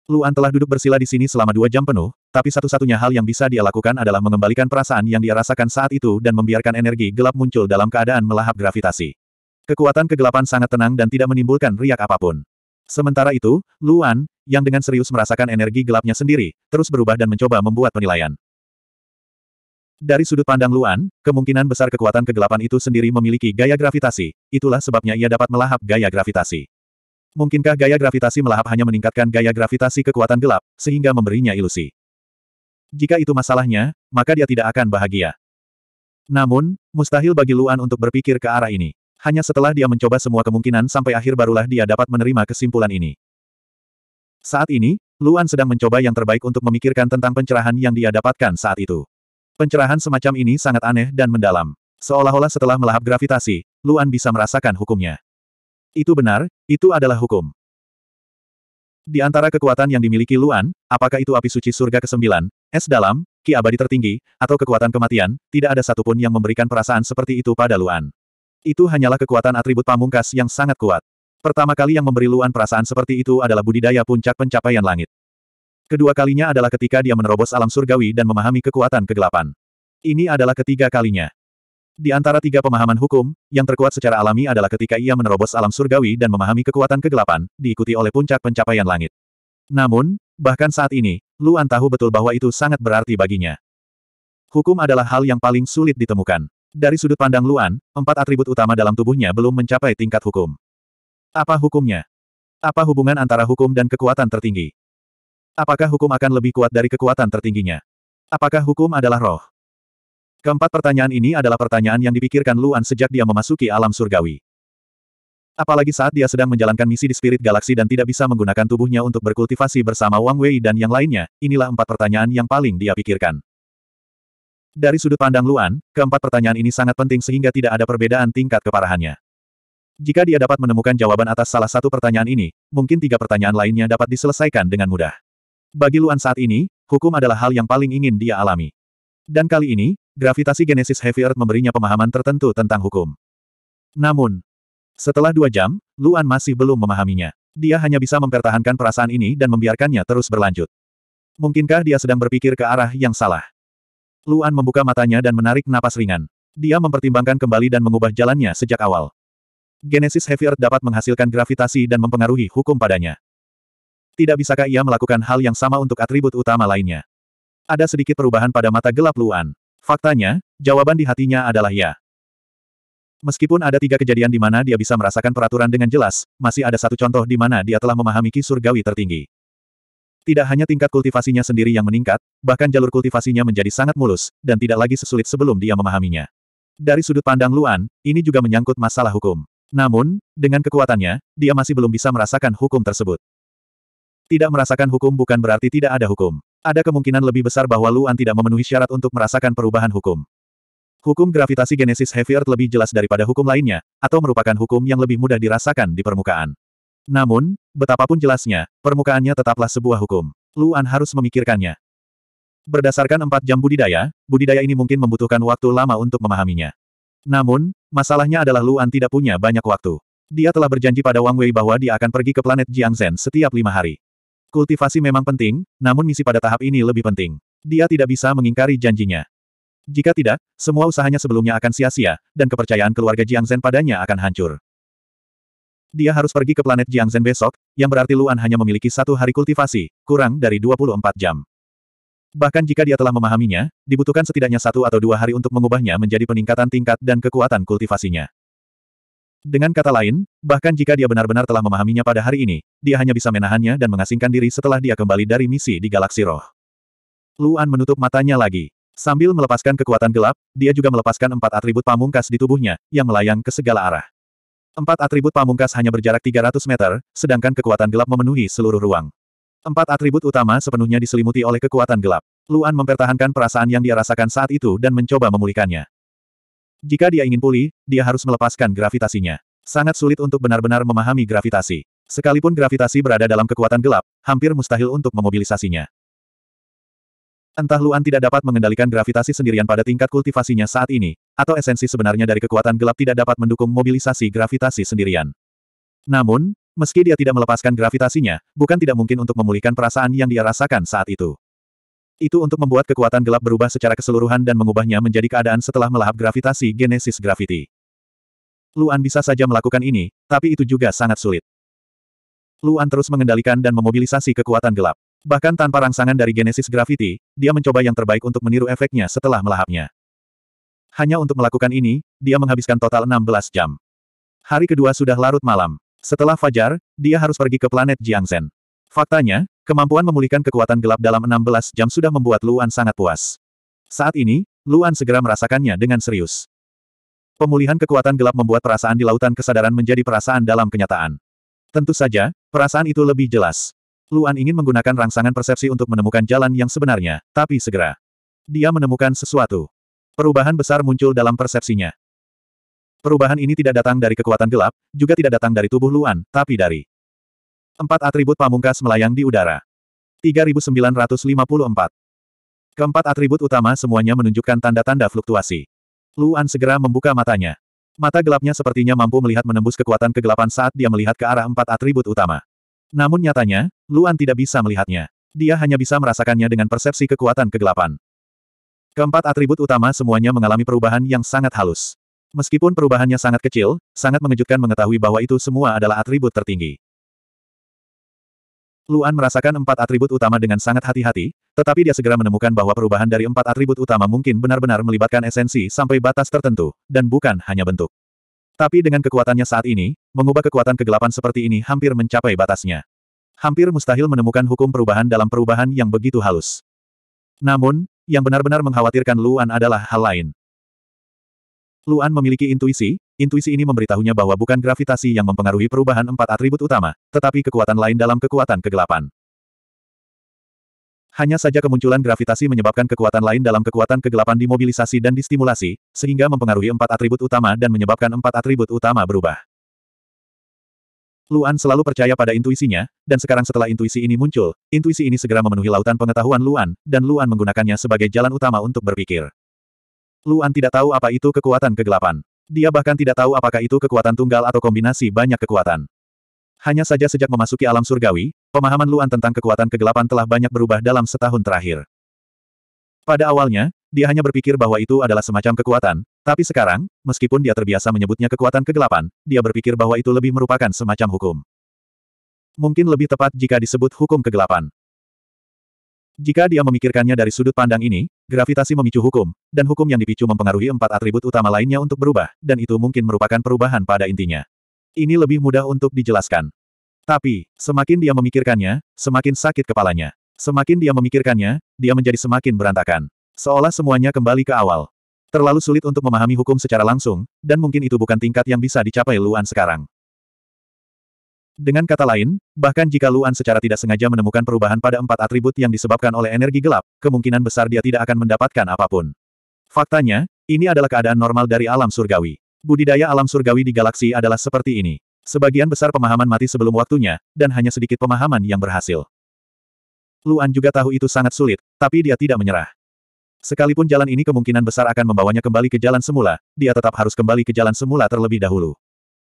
Luan telah duduk bersila di sini selama dua jam penuh, tapi satu-satunya hal yang bisa dia lakukan adalah mengembalikan perasaan yang dia rasakan saat itu dan membiarkan energi gelap muncul dalam keadaan melahap gravitasi. Kekuatan kegelapan sangat tenang dan tidak menimbulkan riak apapun. Sementara itu, Luan, yang dengan serius merasakan energi gelapnya sendiri, terus berubah dan mencoba membuat penilaian. Dari sudut pandang Luan, kemungkinan besar kekuatan kegelapan itu sendiri memiliki gaya gravitasi, itulah sebabnya ia dapat melahap gaya gravitasi. Mungkinkah gaya gravitasi melahap hanya meningkatkan gaya gravitasi kekuatan gelap, sehingga memberinya ilusi? Jika itu masalahnya, maka dia tidak akan bahagia. Namun, mustahil bagi Luan untuk berpikir ke arah ini. Hanya setelah dia mencoba semua kemungkinan sampai akhir barulah dia dapat menerima kesimpulan ini. Saat ini, Luan sedang mencoba yang terbaik untuk memikirkan tentang pencerahan yang dia dapatkan saat itu. Pencerahan semacam ini sangat aneh dan mendalam. Seolah-olah setelah melahap gravitasi, Luan bisa merasakan hukumnya. Itu benar, itu adalah hukum. Di antara kekuatan yang dimiliki Luan, apakah itu api suci surga ke-9, es dalam, ki abadi tertinggi, atau kekuatan kematian, tidak ada satupun yang memberikan perasaan seperti itu pada Luan. Itu hanyalah kekuatan atribut pamungkas yang sangat kuat. Pertama kali yang memberi Luan perasaan seperti itu adalah budidaya puncak pencapaian langit. Kedua kalinya adalah ketika dia menerobos alam surgawi dan memahami kekuatan kegelapan. Ini adalah ketiga kalinya. Di antara tiga pemahaman hukum, yang terkuat secara alami adalah ketika ia menerobos alam surgawi dan memahami kekuatan kegelapan, diikuti oleh puncak pencapaian langit. Namun, bahkan saat ini, Luan tahu betul bahwa itu sangat berarti baginya. Hukum adalah hal yang paling sulit ditemukan. Dari sudut pandang Luan, empat atribut utama dalam tubuhnya belum mencapai tingkat hukum. Apa hukumnya? Apa hubungan antara hukum dan kekuatan tertinggi? Apakah hukum akan lebih kuat dari kekuatan tertingginya? Apakah hukum adalah roh? Keempat pertanyaan ini adalah pertanyaan yang dipikirkan Luan sejak dia memasuki alam surgawi. Apalagi saat dia sedang menjalankan misi di Spirit Galaxy dan tidak bisa menggunakan tubuhnya untuk berkultivasi bersama Wang Wei dan yang lainnya, inilah empat pertanyaan yang paling dia pikirkan. Dari sudut pandang Luan, keempat pertanyaan ini sangat penting sehingga tidak ada perbedaan tingkat keparahannya. Jika dia dapat menemukan jawaban atas salah satu pertanyaan ini, mungkin tiga pertanyaan lainnya dapat diselesaikan dengan mudah. Bagi Luan saat ini, hukum adalah hal yang paling ingin dia alami. Dan kali ini, gravitasi genesis Heavy Earth memberinya pemahaman tertentu tentang hukum. Namun, setelah dua jam, Luan masih belum memahaminya. Dia hanya bisa mempertahankan perasaan ini dan membiarkannya terus berlanjut. Mungkinkah dia sedang berpikir ke arah yang salah? Luan membuka matanya dan menarik napas ringan. Dia mempertimbangkan kembali dan mengubah jalannya sejak awal. Genesis Heavy Earth dapat menghasilkan gravitasi dan mempengaruhi hukum padanya. Tidak bisakah ia melakukan hal yang sama untuk atribut utama lainnya? Ada sedikit perubahan pada mata gelap Luan. Faktanya, jawaban di hatinya adalah ya. Meskipun ada tiga kejadian di mana dia bisa merasakan peraturan dengan jelas, masih ada satu contoh di mana dia telah memahami ki surgawi tertinggi. Tidak hanya tingkat kultivasinya sendiri yang meningkat, bahkan jalur kultivasinya menjadi sangat mulus, dan tidak lagi sesulit sebelum dia memahaminya. Dari sudut pandang Luan, ini juga menyangkut masalah hukum. Namun, dengan kekuatannya, dia masih belum bisa merasakan hukum tersebut. Tidak merasakan hukum bukan berarti tidak ada hukum. Ada kemungkinan lebih besar bahwa Luan tidak memenuhi syarat untuk merasakan perubahan hukum. Hukum gravitasi genesis heavy earth lebih jelas daripada hukum lainnya, atau merupakan hukum yang lebih mudah dirasakan di permukaan. Namun, betapapun jelasnya, permukaannya tetaplah sebuah hukum. Luan harus memikirkannya. Berdasarkan empat jam budidaya, budidaya ini mungkin membutuhkan waktu lama untuk memahaminya. Namun, masalahnya adalah Luan tidak punya banyak waktu. Dia telah berjanji pada Wang Wei bahwa dia akan pergi ke planet Zhen setiap lima hari. Kultivasi memang penting, namun misi pada tahap ini lebih penting. Dia tidak bisa mengingkari janjinya. Jika tidak, semua usahanya sebelumnya akan sia-sia, dan kepercayaan keluarga Jiang Zhen padanya akan hancur. Dia harus pergi ke planet Jiang Zhen besok, yang berarti Luan hanya memiliki satu hari kultivasi, kurang dari 24 jam. Bahkan jika dia telah memahaminya, dibutuhkan setidaknya satu atau dua hari untuk mengubahnya menjadi peningkatan tingkat dan kekuatan kultivasinya. Dengan kata lain, bahkan jika dia benar-benar telah memahaminya pada hari ini, dia hanya bisa menahannya dan mengasingkan diri setelah dia kembali dari misi di galaksi roh. Luan menutup matanya lagi. Sambil melepaskan kekuatan gelap, dia juga melepaskan empat atribut pamungkas di tubuhnya, yang melayang ke segala arah. Empat atribut pamungkas hanya berjarak 300 meter, sedangkan kekuatan gelap memenuhi seluruh ruang. Empat atribut utama sepenuhnya diselimuti oleh kekuatan gelap. Luan mempertahankan perasaan yang dia rasakan saat itu dan mencoba memulihkannya. Jika dia ingin pulih, dia harus melepaskan gravitasinya. Sangat sulit untuk benar-benar memahami gravitasi. Sekalipun gravitasi berada dalam kekuatan gelap, hampir mustahil untuk memobilisasinya. Entah Luan tidak dapat mengendalikan gravitasi sendirian pada tingkat kultivasinya saat ini, atau esensi sebenarnya dari kekuatan gelap tidak dapat mendukung mobilisasi gravitasi sendirian. Namun, meski dia tidak melepaskan gravitasinya, bukan tidak mungkin untuk memulihkan perasaan yang dia rasakan saat itu. Itu untuk membuat kekuatan gelap berubah secara keseluruhan dan mengubahnya menjadi keadaan setelah melahap gravitasi genesis gravity. Luan bisa saja melakukan ini, tapi itu juga sangat sulit. Luan terus mengendalikan dan memobilisasi kekuatan gelap. Bahkan tanpa rangsangan dari genesis gravity, dia mencoba yang terbaik untuk meniru efeknya setelah melahapnya. Hanya untuk melakukan ini, dia menghabiskan total 16 jam. Hari kedua sudah larut malam. Setelah fajar, dia harus pergi ke planet Jiangzen. Faktanya, Kemampuan memulihkan kekuatan gelap dalam 16 jam sudah membuat Luan sangat puas. Saat ini, Luan segera merasakannya dengan serius. Pemulihan kekuatan gelap membuat perasaan di lautan kesadaran menjadi perasaan dalam kenyataan. Tentu saja, perasaan itu lebih jelas. Luan ingin menggunakan rangsangan persepsi untuk menemukan jalan yang sebenarnya, tapi segera. Dia menemukan sesuatu. Perubahan besar muncul dalam persepsinya. Perubahan ini tidak datang dari kekuatan gelap, juga tidak datang dari tubuh Luan, tapi dari Empat atribut pamungkas melayang di udara. 3954. Keempat atribut utama semuanya menunjukkan tanda-tanda fluktuasi. Luan segera membuka matanya. Mata gelapnya sepertinya mampu melihat menembus kekuatan kegelapan saat dia melihat ke arah empat atribut utama. Namun nyatanya, Luan tidak bisa melihatnya. Dia hanya bisa merasakannya dengan persepsi kekuatan kegelapan. Keempat atribut utama semuanya mengalami perubahan yang sangat halus. Meskipun perubahannya sangat kecil, sangat mengejutkan mengetahui bahwa itu semua adalah atribut tertinggi. Luan merasakan empat atribut utama dengan sangat hati-hati, tetapi dia segera menemukan bahwa perubahan dari empat atribut utama mungkin benar-benar melibatkan esensi sampai batas tertentu, dan bukan hanya bentuk. Tapi dengan kekuatannya saat ini, mengubah kekuatan kegelapan seperti ini hampir mencapai batasnya. Hampir mustahil menemukan hukum perubahan dalam perubahan yang begitu halus. Namun, yang benar-benar mengkhawatirkan Luan adalah hal lain. Luan memiliki intuisi, Intuisi ini memberitahunya bahwa bukan gravitasi yang mempengaruhi perubahan empat atribut utama, tetapi kekuatan lain dalam kekuatan kegelapan. Hanya saja kemunculan gravitasi menyebabkan kekuatan lain dalam kekuatan kegelapan dimobilisasi dan distimulasi, sehingga mempengaruhi empat atribut utama dan menyebabkan empat atribut utama berubah. Luan selalu percaya pada intuisinya, dan sekarang setelah intuisi ini muncul, intuisi ini segera memenuhi lautan pengetahuan Luan, dan Luan menggunakannya sebagai jalan utama untuk berpikir. Luan tidak tahu apa itu kekuatan kegelapan. Dia bahkan tidak tahu apakah itu kekuatan tunggal atau kombinasi banyak kekuatan. Hanya saja sejak memasuki alam surgawi, pemahaman Luan tentang kekuatan kegelapan telah banyak berubah dalam setahun terakhir. Pada awalnya, dia hanya berpikir bahwa itu adalah semacam kekuatan, tapi sekarang, meskipun dia terbiasa menyebutnya kekuatan kegelapan, dia berpikir bahwa itu lebih merupakan semacam hukum. Mungkin lebih tepat jika disebut hukum kegelapan. Jika dia memikirkannya dari sudut pandang ini, Gravitasi memicu hukum, dan hukum yang dipicu mempengaruhi empat atribut utama lainnya untuk berubah, dan itu mungkin merupakan perubahan pada intinya. Ini lebih mudah untuk dijelaskan. Tapi, semakin dia memikirkannya, semakin sakit kepalanya. Semakin dia memikirkannya, dia menjadi semakin berantakan. Seolah semuanya kembali ke awal. Terlalu sulit untuk memahami hukum secara langsung, dan mungkin itu bukan tingkat yang bisa dicapai Luan sekarang. Dengan kata lain, bahkan jika Luan secara tidak sengaja menemukan perubahan pada empat atribut yang disebabkan oleh energi gelap, kemungkinan besar dia tidak akan mendapatkan apapun. Faktanya, ini adalah keadaan normal dari alam surgawi. Budidaya alam surgawi di galaksi adalah seperti ini. Sebagian besar pemahaman mati sebelum waktunya, dan hanya sedikit pemahaman yang berhasil. Luan juga tahu itu sangat sulit, tapi dia tidak menyerah. Sekalipun jalan ini kemungkinan besar akan membawanya kembali ke jalan semula, dia tetap harus kembali ke jalan semula terlebih dahulu.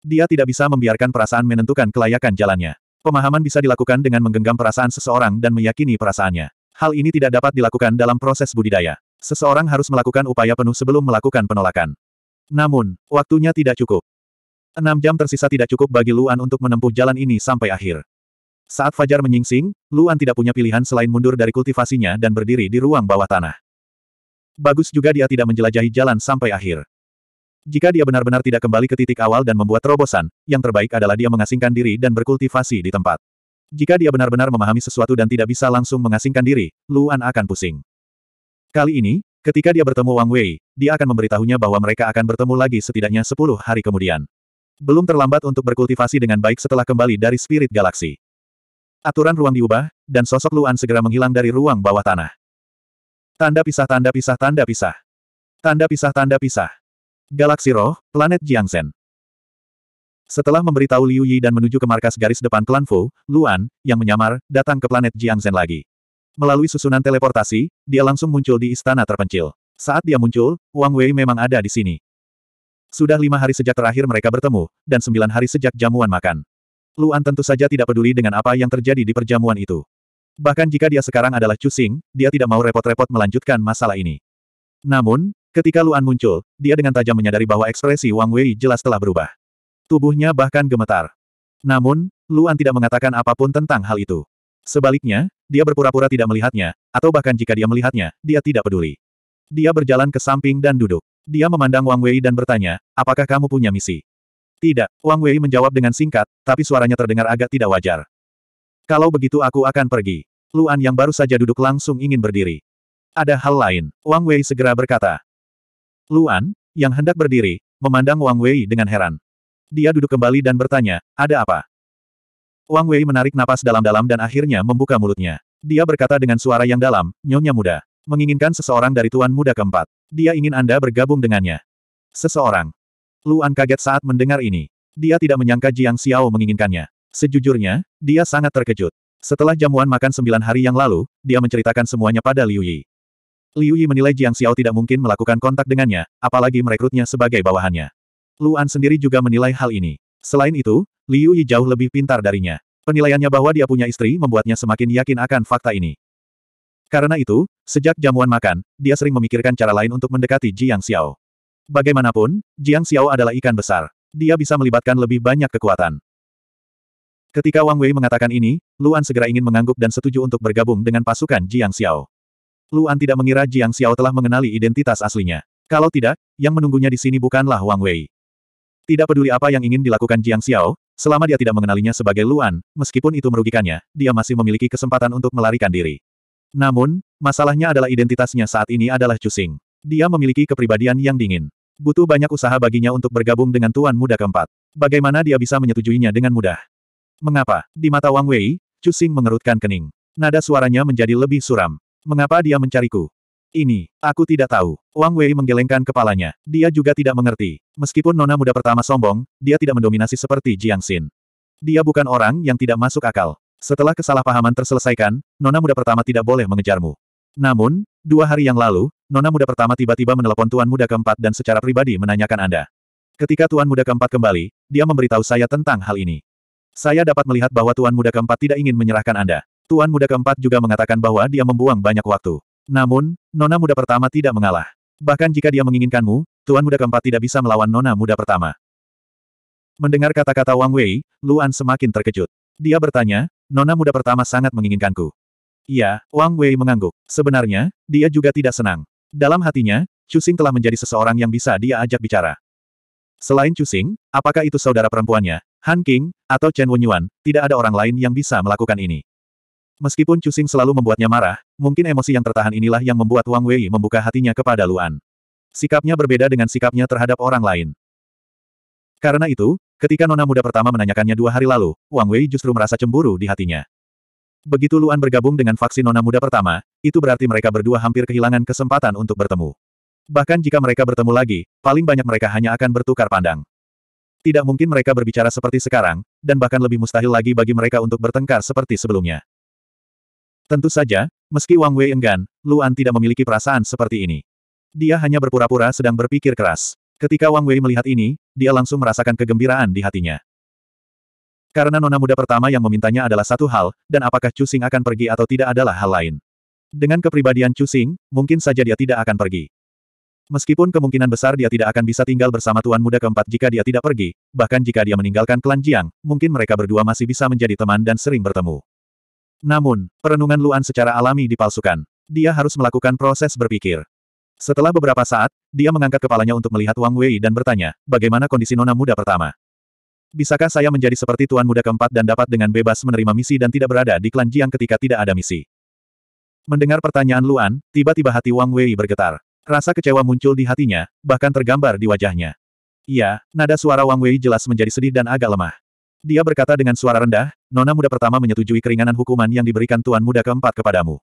Dia tidak bisa membiarkan perasaan menentukan kelayakan jalannya. Pemahaman bisa dilakukan dengan menggenggam perasaan seseorang dan meyakini perasaannya. Hal ini tidak dapat dilakukan dalam proses budidaya. Seseorang harus melakukan upaya penuh sebelum melakukan penolakan. Namun, waktunya tidak cukup. Enam jam tersisa tidak cukup bagi Luan untuk menempuh jalan ini sampai akhir. Saat Fajar menyingsing, Luan tidak punya pilihan selain mundur dari kultivasinya dan berdiri di ruang bawah tanah. Bagus juga dia tidak menjelajahi jalan sampai akhir. Jika dia benar-benar tidak kembali ke titik awal dan membuat terobosan, yang terbaik adalah dia mengasingkan diri dan berkultivasi di tempat. Jika dia benar-benar memahami sesuatu dan tidak bisa langsung mengasingkan diri, Luan akan pusing. Kali ini, ketika dia bertemu Wang Wei, dia akan memberitahunya bahwa mereka akan bertemu lagi setidaknya 10 hari kemudian. Belum terlambat untuk berkultivasi dengan baik setelah kembali dari spirit galaksi. Aturan ruang diubah, dan sosok Luan segera menghilang dari ruang bawah tanah. Tanda pisah tanda pisah tanda pisah. Tanda pisah tanda pisah. Galaksi Roh, Planet Jiangsen. Setelah memberitahu Liu Yi dan menuju ke markas garis depan klan Fu, Luan, yang menyamar, datang ke planet Jiangsen lagi. Melalui susunan teleportasi, dia langsung muncul di istana terpencil. Saat dia muncul, Wang Wei memang ada di sini. Sudah lima hari sejak terakhir mereka bertemu, dan sembilan hari sejak jamuan makan. Luan tentu saja tidak peduli dengan apa yang terjadi di perjamuan itu. Bahkan jika dia sekarang adalah Chu Xing, dia tidak mau repot-repot melanjutkan masalah ini. Namun, Ketika Luan muncul, dia dengan tajam menyadari bahwa ekspresi Wang Wei jelas telah berubah. Tubuhnya bahkan gemetar. Namun, Luan tidak mengatakan apapun tentang hal itu. Sebaliknya, dia berpura-pura tidak melihatnya, atau bahkan jika dia melihatnya, dia tidak peduli. Dia berjalan ke samping dan duduk. Dia memandang Wang Wei dan bertanya, apakah kamu punya misi? Tidak, Wang Wei menjawab dengan singkat, tapi suaranya terdengar agak tidak wajar. Kalau begitu aku akan pergi. Luan yang baru saja duduk langsung ingin berdiri. Ada hal lain, Wang Wei segera berkata. Luan, yang hendak berdiri, memandang Wang Wei dengan heran. Dia duduk kembali dan bertanya, ada apa? Wang Wei menarik napas dalam-dalam dan akhirnya membuka mulutnya. Dia berkata dengan suara yang dalam, Nyonya muda. Menginginkan seseorang dari tuan muda keempat. Dia ingin Anda bergabung dengannya. Seseorang. Luan kaget saat mendengar ini. Dia tidak menyangka Jiang Xiao menginginkannya. Sejujurnya, dia sangat terkejut. Setelah jamuan makan sembilan hari yang lalu, dia menceritakan semuanya pada Liu Yi. Liu Yi menilai Jiang Xiao tidak mungkin melakukan kontak dengannya, apalagi merekrutnya sebagai bawahannya. Luan sendiri juga menilai hal ini. Selain itu, Liu Yi jauh lebih pintar darinya. Penilaiannya bahwa dia punya istri membuatnya semakin yakin akan fakta ini. Karena itu, sejak jamuan makan, dia sering memikirkan cara lain untuk mendekati Jiang Xiao. Bagaimanapun, Jiang Xiao adalah ikan besar. Dia bisa melibatkan lebih banyak kekuatan. Ketika Wang Wei mengatakan ini, Luan segera ingin mengangguk dan setuju untuk bergabung dengan pasukan Jiang Xiao. Luan tidak mengira Jiang Xiao telah mengenali identitas aslinya. Kalau tidak, yang menunggunya di sini bukanlah Wang Wei. Tidak peduli apa yang ingin dilakukan Jiang Xiao, selama dia tidak mengenalinya sebagai Luan, meskipun itu merugikannya, dia masih memiliki kesempatan untuk melarikan diri. Namun, masalahnya adalah identitasnya saat ini adalah Cusing. Dia memiliki kepribadian yang dingin. Butuh banyak usaha baginya untuk bergabung dengan Tuan Muda keempat. Bagaimana dia bisa menyetujuinya dengan mudah? Mengapa? Di mata Wang Wei, Cusing mengerutkan kening. Nada suaranya menjadi lebih suram. Mengapa dia mencariku? Ini, aku tidak tahu. Wang Wei menggelengkan kepalanya. Dia juga tidak mengerti. Meskipun nona muda pertama sombong, dia tidak mendominasi seperti Jiang Xin. Dia bukan orang yang tidak masuk akal. Setelah kesalahpahaman terselesaikan, nona muda pertama tidak boleh mengejarmu. Namun, dua hari yang lalu, nona muda pertama tiba-tiba menelepon tuan muda keempat dan secara pribadi menanyakan Anda. Ketika tuan muda keempat kembali, dia memberitahu saya tentang hal ini. Saya dapat melihat bahwa tuan muda keempat tidak ingin menyerahkan Anda. Tuan muda keempat juga mengatakan bahwa dia membuang banyak waktu. Namun, nona muda pertama tidak mengalah. Bahkan jika dia menginginkanmu, tuan muda keempat tidak bisa melawan nona muda pertama. Mendengar kata-kata Wang Wei, Luan semakin terkejut. Dia bertanya, nona muda pertama sangat menginginkanku. Iya, Wang Wei mengangguk. Sebenarnya, dia juga tidak senang. Dalam hatinya, Cusing telah menjadi seseorang yang bisa dia ajak bicara. Selain Cusing, apakah itu saudara perempuannya, Han King, atau Chen Wenyuan, tidak ada orang lain yang bisa melakukan ini. Meskipun Cusing selalu membuatnya marah, mungkin emosi yang tertahan inilah yang membuat Wang Wei membuka hatinya kepada Luan. Sikapnya berbeda dengan sikapnya terhadap orang lain. Karena itu, ketika nona muda pertama menanyakannya dua hari lalu, Wang Wei justru merasa cemburu di hatinya. Begitu Luan bergabung dengan vaksin nona muda pertama, itu berarti mereka berdua hampir kehilangan kesempatan untuk bertemu. Bahkan jika mereka bertemu lagi, paling banyak mereka hanya akan bertukar pandang. Tidak mungkin mereka berbicara seperti sekarang, dan bahkan lebih mustahil lagi bagi mereka untuk bertengkar seperti sebelumnya. Tentu saja, meski Wang Wei enggan, Luan tidak memiliki perasaan seperti ini. Dia hanya berpura-pura sedang berpikir keras. Ketika Wang Wei melihat ini, dia langsung merasakan kegembiraan di hatinya. Karena nona muda pertama yang memintanya adalah satu hal, dan apakah Cusing akan pergi atau tidak adalah hal lain. Dengan kepribadian Cusing, mungkin saja dia tidak akan pergi. Meskipun kemungkinan besar dia tidak akan bisa tinggal bersama Tuan Muda keempat jika dia tidak pergi, bahkan jika dia meninggalkan klan Jiang, mungkin mereka berdua masih bisa menjadi teman dan sering bertemu. Namun, perenungan Luan secara alami dipalsukan. Dia harus melakukan proses berpikir. Setelah beberapa saat, dia mengangkat kepalanya untuk melihat Wang Wei dan bertanya, bagaimana kondisi nona muda pertama? Bisakah saya menjadi seperti tuan muda keempat dan dapat dengan bebas menerima misi dan tidak berada di klan Jiang ketika tidak ada misi? Mendengar pertanyaan Luan, tiba-tiba hati Wang Wei bergetar. Rasa kecewa muncul di hatinya, bahkan tergambar di wajahnya. Iya, nada suara Wang Wei jelas menjadi sedih dan agak lemah. Dia berkata dengan suara rendah, Nona Muda pertama menyetujui keringanan hukuman yang diberikan Tuan Muda keempat kepadamu.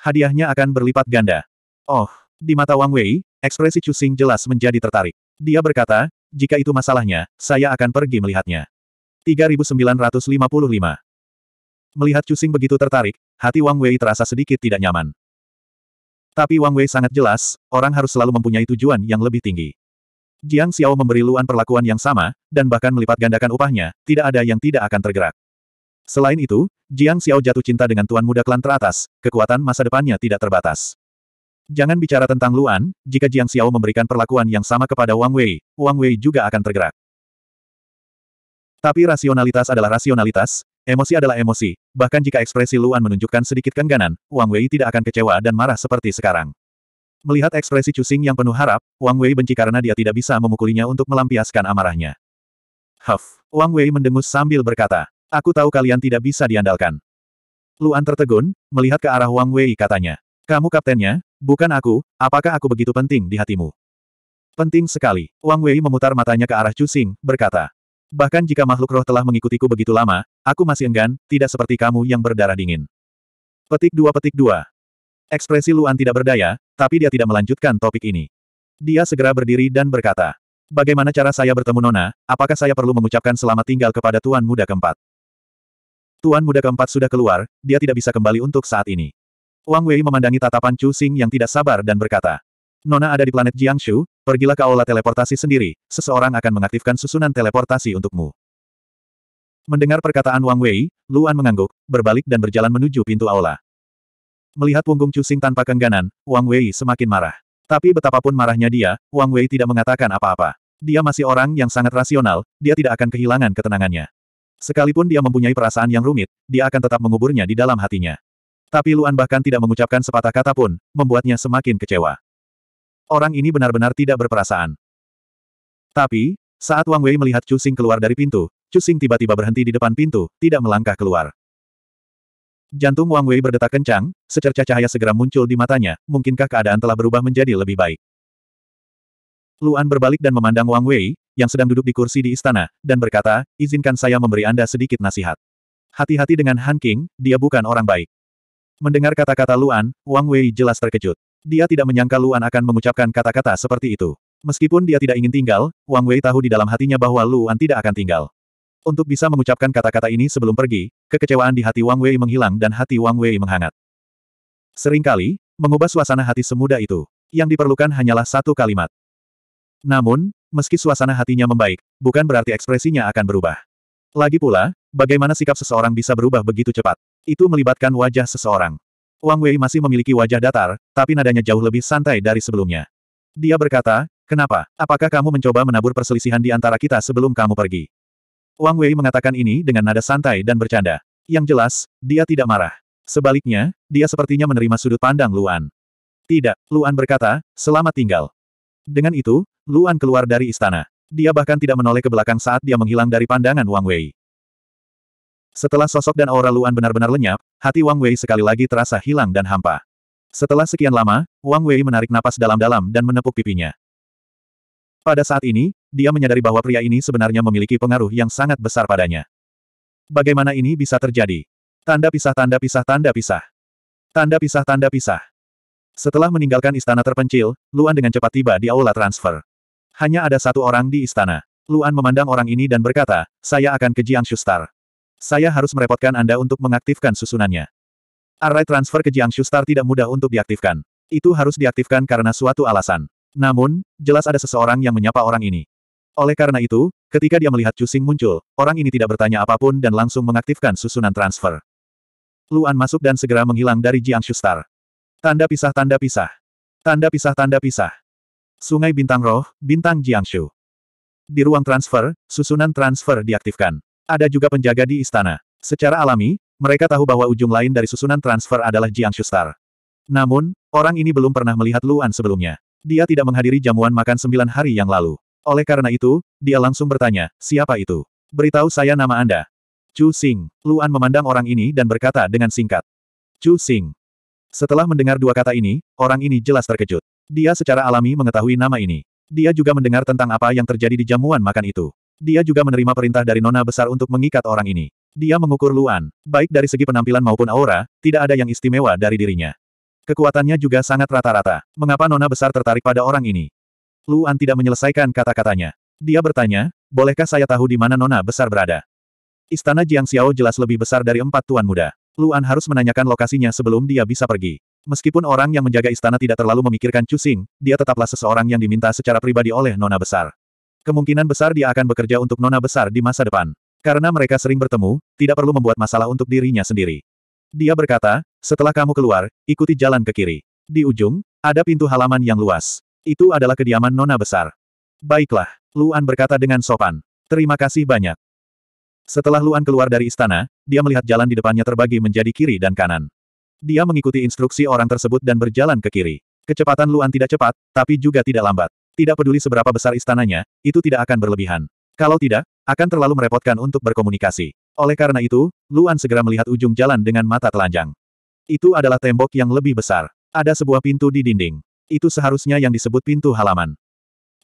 Hadiahnya akan berlipat ganda. Oh, di mata Wang Wei, ekspresi Chu Xing jelas menjadi tertarik. Dia berkata, jika itu masalahnya, saya akan pergi melihatnya. 3955 Melihat Chu Xing begitu tertarik, hati Wang Wei terasa sedikit tidak nyaman. Tapi Wang Wei sangat jelas, orang harus selalu mempunyai tujuan yang lebih tinggi. Jiang Xiao memberi Luan perlakuan yang sama, dan bahkan melipat gandakan upahnya, tidak ada yang tidak akan tergerak. Selain itu, Jiang Xiao jatuh cinta dengan tuan muda klan teratas, kekuatan masa depannya tidak terbatas. Jangan bicara tentang Luan, jika Jiang Xiao memberikan perlakuan yang sama kepada Wang Wei, Wang Wei juga akan tergerak. Tapi rasionalitas adalah rasionalitas, emosi adalah emosi, bahkan jika ekspresi Luan menunjukkan sedikit kengganan, Wang Wei tidak akan kecewa dan marah seperti sekarang. Melihat ekspresi Cusing yang penuh harap, Wang Wei benci karena dia tidak bisa memukulinya untuk melampiaskan amarahnya. Huff! Wang Wei mendengus sambil berkata, Aku tahu kalian tidak bisa diandalkan. Luan tertegun, melihat ke arah Wang Wei katanya. Kamu kaptennya, bukan aku, apakah aku begitu penting di hatimu? Penting sekali. Wang Wei memutar matanya ke arah Cusing, berkata. Bahkan jika makhluk roh telah mengikutiku begitu lama, aku masih enggan, tidak seperti kamu yang berdarah dingin. Petik dua petik dua. Ekspresi Luan tidak berdaya, tapi dia tidak melanjutkan topik ini. Dia segera berdiri dan berkata, Bagaimana cara saya bertemu Nona, apakah saya perlu mengucapkan selamat tinggal kepada Tuan Muda keempat? Tuan Muda keempat sudah keluar, dia tidak bisa kembali untuk saat ini. Wang Wei memandangi tatapan Chu Xing yang tidak sabar dan berkata, Nona ada di planet Jiangsu, pergilah ke aula teleportasi sendiri, seseorang akan mengaktifkan susunan teleportasi untukmu. Mendengar perkataan Wang Wei, Luan mengangguk, berbalik dan berjalan menuju pintu aula. Melihat punggung Cusing tanpa kengganan, Wang Wei semakin marah. Tapi betapapun marahnya dia, Wang Wei tidak mengatakan apa-apa. Dia masih orang yang sangat rasional, dia tidak akan kehilangan ketenangannya. Sekalipun dia mempunyai perasaan yang rumit, dia akan tetap menguburnya di dalam hatinya. Tapi Luan bahkan tidak mengucapkan sepatah kata pun, membuatnya semakin kecewa. Orang ini benar-benar tidak berperasaan. Tapi, saat Wang Wei melihat Cusing keluar dari pintu, Cusing tiba-tiba berhenti di depan pintu, tidak melangkah keluar. Jantung Wang Wei berdetak kencang, secerca cahaya segera muncul di matanya, mungkinkah keadaan telah berubah menjadi lebih baik. Luan berbalik dan memandang Wang Wei, yang sedang duduk di kursi di istana, dan berkata, izinkan saya memberi Anda sedikit nasihat. Hati-hati dengan Han King, dia bukan orang baik. Mendengar kata-kata Luan, Wang Wei jelas terkejut. Dia tidak menyangka Luan akan mengucapkan kata-kata seperti itu. Meskipun dia tidak ingin tinggal, Wang Wei tahu di dalam hatinya bahwa Luan tidak akan tinggal. Untuk bisa mengucapkan kata-kata ini sebelum pergi, kekecewaan di hati Wang Wei menghilang dan hati Wang Wei menghangat. Seringkali, mengubah suasana hati semudah itu. Yang diperlukan hanyalah satu kalimat. Namun, meski suasana hatinya membaik, bukan berarti ekspresinya akan berubah. Lagi pula, bagaimana sikap seseorang bisa berubah begitu cepat? Itu melibatkan wajah seseorang. Wang Wei masih memiliki wajah datar, tapi nadanya jauh lebih santai dari sebelumnya. Dia berkata, Kenapa? Apakah kamu mencoba menabur perselisihan di antara kita sebelum kamu pergi? Wang Wei mengatakan ini dengan nada santai dan bercanda. Yang jelas, dia tidak marah. Sebaliknya, dia sepertinya menerima sudut pandang Luan. Tidak, Luan berkata, selamat tinggal. Dengan itu, Luan keluar dari istana. Dia bahkan tidak menoleh ke belakang saat dia menghilang dari pandangan Wang Wei. Setelah sosok dan aura Luan benar-benar lenyap, hati Wang Wei sekali lagi terasa hilang dan hampa. Setelah sekian lama, Wang Wei menarik napas dalam-dalam dan menepuk pipinya. Pada saat ini, dia menyadari bahwa pria ini sebenarnya memiliki pengaruh yang sangat besar padanya. Bagaimana ini bisa terjadi? Tanda pisah tanda pisah tanda pisah. Tanda pisah tanda pisah. Setelah meninggalkan istana terpencil, Luan dengan cepat tiba di aula transfer. Hanya ada satu orang di istana. Luan memandang orang ini dan berkata, saya akan ke Jiang Shustar. Saya harus merepotkan Anda untuk mengaktifkan susunannya. Array transfer ke Jiang Shustar tidak mudah untuk diaktifkan. Itu harus diaktifkan karena suatu alasan. Namun, jelas ada seseorang yang menyapa orang ini. Oleh karena itu, ketika dia melihat Cusing muncul, orang ini tidak bertanya apapun dan langsung mengaktifkan susunan transfer. Luan masuk dan segera menghilang dari Shu Star. Tanda pisah tanda pisah. Tanda pisah tanda pisah. Sungai Bintang Roh, Bintang Shu. Di ruang transfer, susunan transfer diaktifkan. Ada juga penjaga di istana. Secara alami, mereka tahu bahwa ujung lain dari susunan transfer adalah Shu Star. Namun, orang ini belum pernah melihat Luan sebelumnya. Dia tidak menghadiri jamuan makan sembilan hari yang lalu. Oleh karena itu, dia langsung bertanya, siapa itu? Beritahu saya nama Anda. Chu Xing. Luan memandang orang ini dan berkata dengan singkat. Chu Sing. Setelah mendengar dua kata ini, orang ini jelas terkejut. Dia secara alami mengetahui nama ini. Dia juga mendengar tentang apa yang terjadi di jamuan makan itu. Dia juga menerima perintah dari Nona Besar untuk mengikat orang ini. Dia mengukur Luan, baik dari segi penampilan maupun aura, tidak ada yang istimewa dari dirinya. Kekuatannya juga sangat rata-rata. Mengapa Nona Besar tertarik pada orang ini? Luan tidak menyelesaikan kata-katanya. Dia bertanya, bolehkah saya tahu di mana Nona besar berada? Istana Jiang Xiao jelas lebih besar dari empat tuan muda. Luan harus menanyakan lokasinya sebelum dia bisa pergi. Meskipun orang yang menjaga istana tidak terlalu memikirkan Cusing, dia tetaplah seseorang yang diminta secara pribadi oleh Nona Besar. Kemungkinan besar dia akan bekerja untuk Nona Besar di masa depan. Karena mereka sering bertemu, tidak perlu membuat masalah untuk dirinya sendiri. Dia berkata, setelah kamu keluar, ikuti jalan ke kiri. Di ujung, ada pintu halaman yang luas. Itu adalah kediaman Nona Besar. Baiklah, Luan berkata dengan sopan. Terima kasih banyak. Setelah Luan keluar dari istana, dia melihat jalan di depannya terbagi menjadi kiri dan kanan. Dia mengikuti instruksi orang tersebut dan berjalan ke kiri. Kecepatan Luan tidak cepat, tapi juga tidak lambat. Tidak peduli seberapa besar istananya, itu tidak akan berlebihan. Kalau tidak, akan terlalu merepotkan untuk berkomunikasi. Oleh karena itu, Luan segera melihat ujung jalan dengan mata telanjang. Itu adalah tembok yang lebih besar. Ada sebuah pintu di dinding. Itu seharusnya yang disebut pintu halaman.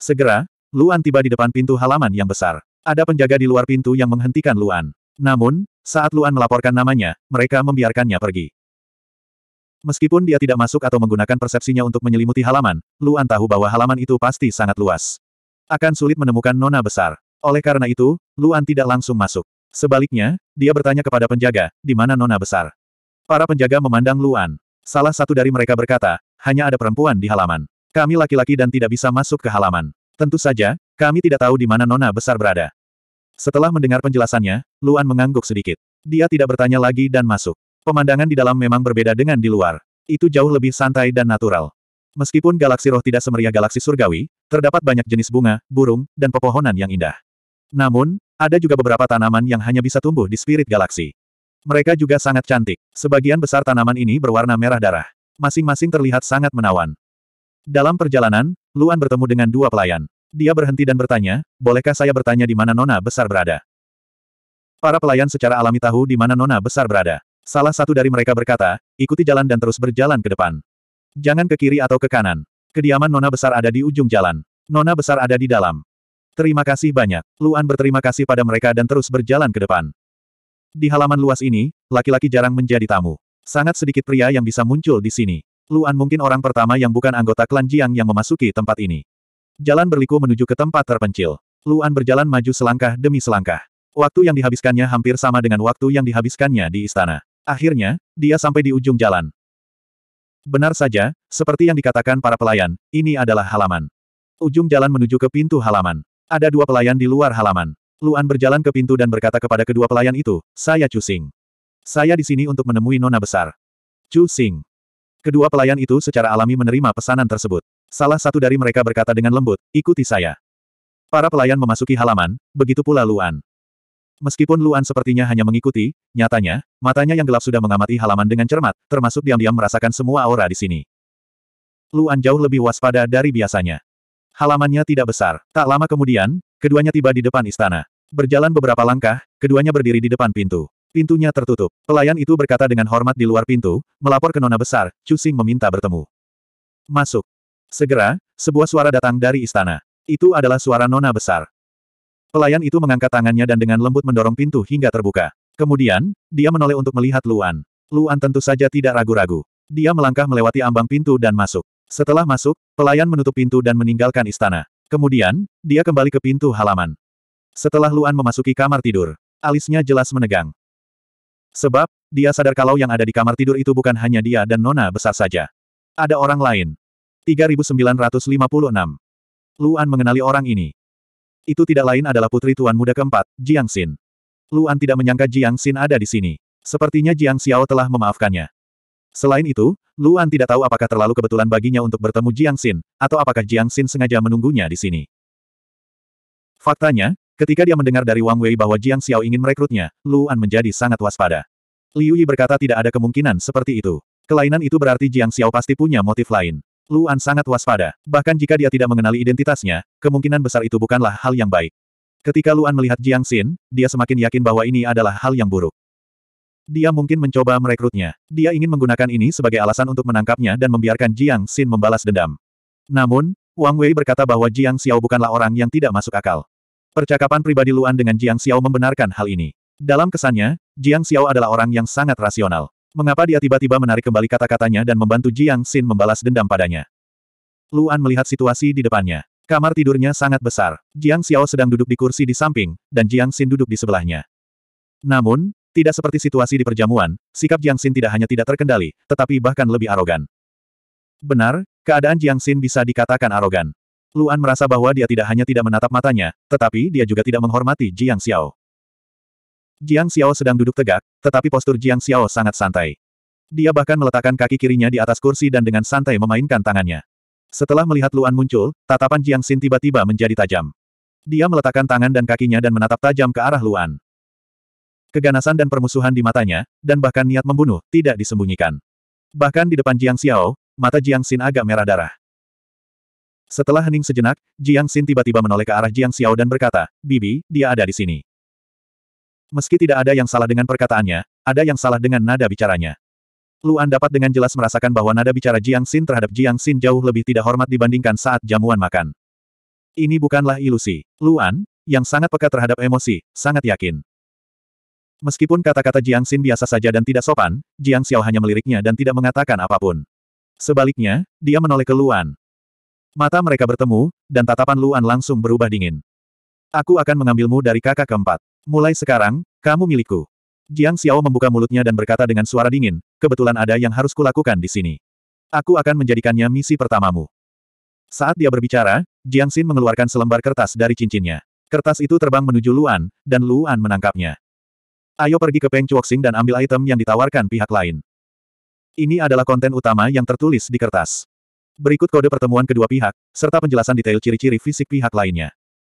Segera, Luan tiba di depan pintu halaman yang besar. Ada penjaga di luar pintu yang menghentikan Luan. Namun, saat Luan melaporkan namanya, mereka membiarkannya pergi. Meskipun dia tidak masuk atau menggunakan persepsinya untuk menyelimuti halaman, Luan tahu bahwa halaman itu pasti sangat luas. Akan sulit menemukan nona besar. Oleh karena itu, Luan tidak langsung masuk. Sebaliknya, dia bertanya kepada penjaga, di mana nona besar. Para penjaga memandang Luan. Salah satu dari mereka berkata, hanya ada perempuan di halaman. Kami laki-laki dan tidak bisa masuk ke halaman. Tentu saja, kami tidak tahu di mana Nona besar berada. Setelah mendengar penjelasannya, Luan mengangguk sedikit. Dia tidak bertanya lagi dan masuk. Pemandangan di dalam memang berbeda dengan di luar. Itu jauh lebih santai dan natural. Meskipun galaksi roh tidak semeriah galaksi surgawi, terdapat banyak jenis bunga, burung, dan pepohonan yang indah. Namun, ada juga beberapa tanaman yang hanya bisa tumbuh di spirit galaksi. Mereka juga sangat cantik. Sebagian besar tanaman ini berwarna merah darah. Masing-masing terlihat sangat menawan. Dalam perjalanan, Luan bertemu dengan dua pelayan. Dia berhenti dan bertanya, bolehkah saya bertanya di mana Nona besar berada? Para pelayan secara alami tahu di mana Nona besar berada. Salah satu dari mereka berkata, ikuti jalan dan terus berjalan ke depan. Jangan ke kiri atau ke kanan. Kediaman Nona besar ada di ujung jalan. Nona besar ada di dalam. Terima kasih banyak. Luan berterima kasih pada mereka dan terus berjalan ke depan. Di halaman luas ini, laki-laki jarang menjadi tamu. Sangat sedikit pria yang bisa muncul di sini. Luan mungkin orang pertama yang bukan anggota klan Jiang yang memasuki tempat ini. Jalan berliku menuju ke tempat terpencil. Luan berjalan maju selangkah demi selangkah. Waktu yang dihabiskannya hampir sama dengan waktu yang dihabiskannya di istana. Akhirnya, dia sampai di ujung jalan. Benar saja, seperti yang dikatakan para pelayan, ini adalah halaman. Ujung jalan menuju ke pintu halaman. Ada dua pelayan di luar halaman. Luan berjalan ke pintu dan berkata kepada kedua pelayan itu, saya Cusing. Saya di sini untuk menemui Nona Besar. Chu Xing. Kedua pelayan itu secara alami menerima pesanan tersebut. Salah satu dari mereka berkata dengan lembut, ikuti saya. Para pelayan memasuki halaman, begitu pula Luan. Meskipun Luan sepertinya hanya mengikuti, nyatanya, matanya yang gelap sudah mengamati halaman dengan cermat, termasuk diam-diam merasakan semua aura di sini. Luan jauh lebih waspada dari biasanya. Halamannya tidak besar. Tak lama kemudian, keduanya tiba di depan istana. Berjalan beberapa langkah, keduanya berdiri di depan pintu. Pintunya tertutup. Pelayan itu berkata dengan hormat di luar pintu, melapor ke Nona Besar, Cusing meminta bertemu. Masuk. Segera, sebuah suara datang dari istana. Itu adalah suara Nona Besar. Pelayan itu mengangkat tangannya dan dengan lembut mendorong pintu hingga terbuka. Kemudian, dia menoleh untuk melihat Luan. Luan tentu saja tidak ragu-ragu. Dia melangkah melewati ambang pintu dan masuk. Setelah masuk, pelayan menutup pintu dan meninggalkan istana. Kemudian, dia kembali ke pintu halaman. Setelah Luan memasuki kamar tidur, alisnya jelas menegang. Sebab, dia sadar kalau yang ada di kamar tidur itu bukan hanya dia dan Nona besar saja. Ada orang lain. 3956. Luan mengenali orang ini. Itu tidak lain adalah putri tuan muda keempat, Jiang Xin. Luan tidak menyangka Jiang Xin ada di sini. Sepertinya Jiang Xiao telah memaafkannya. Selain itu, Luan tidak tahu apakah terlalu kebetulan baginya untuk bertemu Jiang Xin, atau apakah Jiang Xin sengaja menunggunya di sini. Faktanya, Ketika dia mendengar dari Wang Wei bahwa Jiang Xiao ingin merekrutnya, Luan menjadi sangat waspada. Liu Yi berkata tidak ada kemungkinan seperti itu. Kelainan itu berarti Jiang Xiao pasti punya motif lain. Luan sangat waspada. Bahkan jika dia tidak mengenali identitasnya, kemungkinan besar itu bukanlah hal yang baik. Ketika Luan melihat Jiang Xin, dia semakin yakin bahwa ini adalah hal yang buruk. Dia mungkin mencoba merekrutnya. Dia ingin menggunakan ini sebagai alasan untuk menangkapnya dan membiarkan Jiang Xin membalas dendam. Namun, Wang Wei berkata bahwa Jiang Xiao bukanlah orang yang tidak masuk akal. Percakapan pribadi Luan dengan Jiang Xiao membenarkan hal ini. Dalam kesannya, Jiang Xiao adalah orang yang sangat rasional. Mengapa dia tiba-tiba menarik kembali kata-katanya dan membantu Jiang Xin membalas dendam padanya? Luan melihat situasi di depannya. Kamar tidurnya sangat besar. Jiang Xiao sedang duduk di kursi di samping, dan Jiang Xin duduk di sebelahnya. Namun, tidak seperti situasi di perjamuan, sikap Jiang Xin tidak hanya tidak terkendali, tetapi bahkan lebih arogan. Benar, keadaan Jiang Xin bisa dikatakan arogan. Luan merasa bahwa dia tidak hanya tidak menatap matanya, tetapi dia juga tidak menghormati Jiang Xiao. Jiang Xiao sedang duduk tegak, tetapi postur Jiang Xiao sangat santai. Dia bahkan meletakkan kaki kirinya di atas kursi dan dengan santai memainkan tangannya. Setelah melihat Luan muncul, tatapan Jiang Xin tiba-tiba menjadi tajam. Dia meletakkan tangan dan kakinya dan menatap tajam ke arah Luan. Keganasan dan permusuhan di matanya, dan bahkan niat membunuh, tidak disembunyikan. Bahkan di depan Jiang Xiao, mata Jiang Xin agak merah darah. Setelah hening sejenak, Jiang Xin tiba-tiba menoleh ke arah Jiang Xiao dan berkata, Bibi, dia ada di sini. Meski tidak ada yang salah dengan perkataannya, ada yang salah dengan nada bicaranya. Luan dapat dengan jelas merasakan bahwa nada bicara Jiang Xin terhadap Jiang Xin jauh lebih tidak hormat dibandingkan saat jamuan makan. Ini bukanlah ilusi. Luan, yang sangat peka terhadap emosi, sangat yakin. Meskipun kata-kata Jiang Xin biasa saja dan tidak sopan, Jiang Xiao hanya meliriknya dan tidak mengatakan apapun. Sebaliknya, dia menoleh ke Luan. Mata mereka bertemu, dan tatapan Luan langsung berubah dingin. Aku akan mengambilmu dari kakak keempat. Mulai sekarang, kamu milikku. Jiang Xiao membuka mulutnya dan berkata dengan suara dingin, kebetulan ada yang harus kulakukan di sini. Aku akan menjadikannya misi pertamamu. Saat dia berbicara, Jiang Xin mengeluarkan selembar kertas dari cincinnya. Kertas itu terbang menuju Luan, dan Luan menangkapnya. Ayo pergi ke Peng Chuoxing dan ambil item yang ditawarkan pihak lain. Ini adalah konten utama yang tertulis di kertas. Berikut kode pertemuan kedua pihak, serta penjelasan detail ciri-ciri fisik pihak lainnya.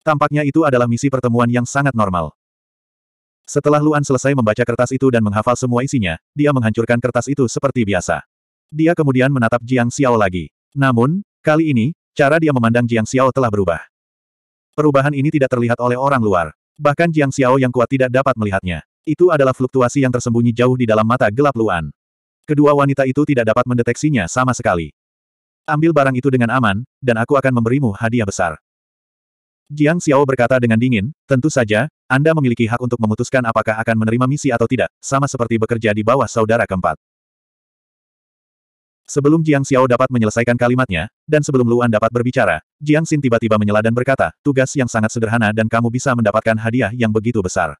Tampaknya itu adalah misi pertemuan yang sangat normal. Setelah Luan selesai membaca kertas itu dan menghafal semua isinya, dia menghancurkan kertas itu seperti biasa. Dia kemudian menatap Jiang Xiao lagi. Namun, kali ini, cara dia memandang Jiang Xiao telah berubah. Perubahan ini tidak terlihat oleh orang luar. Bahkan Jiang Xiao yang kuat tidak dapat melihatnya. Itu adalah fluktuasi yang tersembunyi jauh di dalam mata gelap Luan. Kedua wanita itu tidak dapat mendeteksinya sama sekali. Ambil barang itu dengan aman, dan aku akan memberimu hadiah besar. Jiang Xiao berkata dengan dingin, tentu saja, Anda memiliki hak untuk memutuskan apakah akan menerima misi atau tidak, sama seperti bekerja di bawah saudara keempat. Sebelum Jiang Xiao dapat menyelesaikan kalimatnya, dan sebelum Luan dapat berbicara, Jiang Xin tiba-tiba menyela dan berkata, tugas yang sangat sederhana dan kamu bisa mendapatkan hadiah yang begitu besar.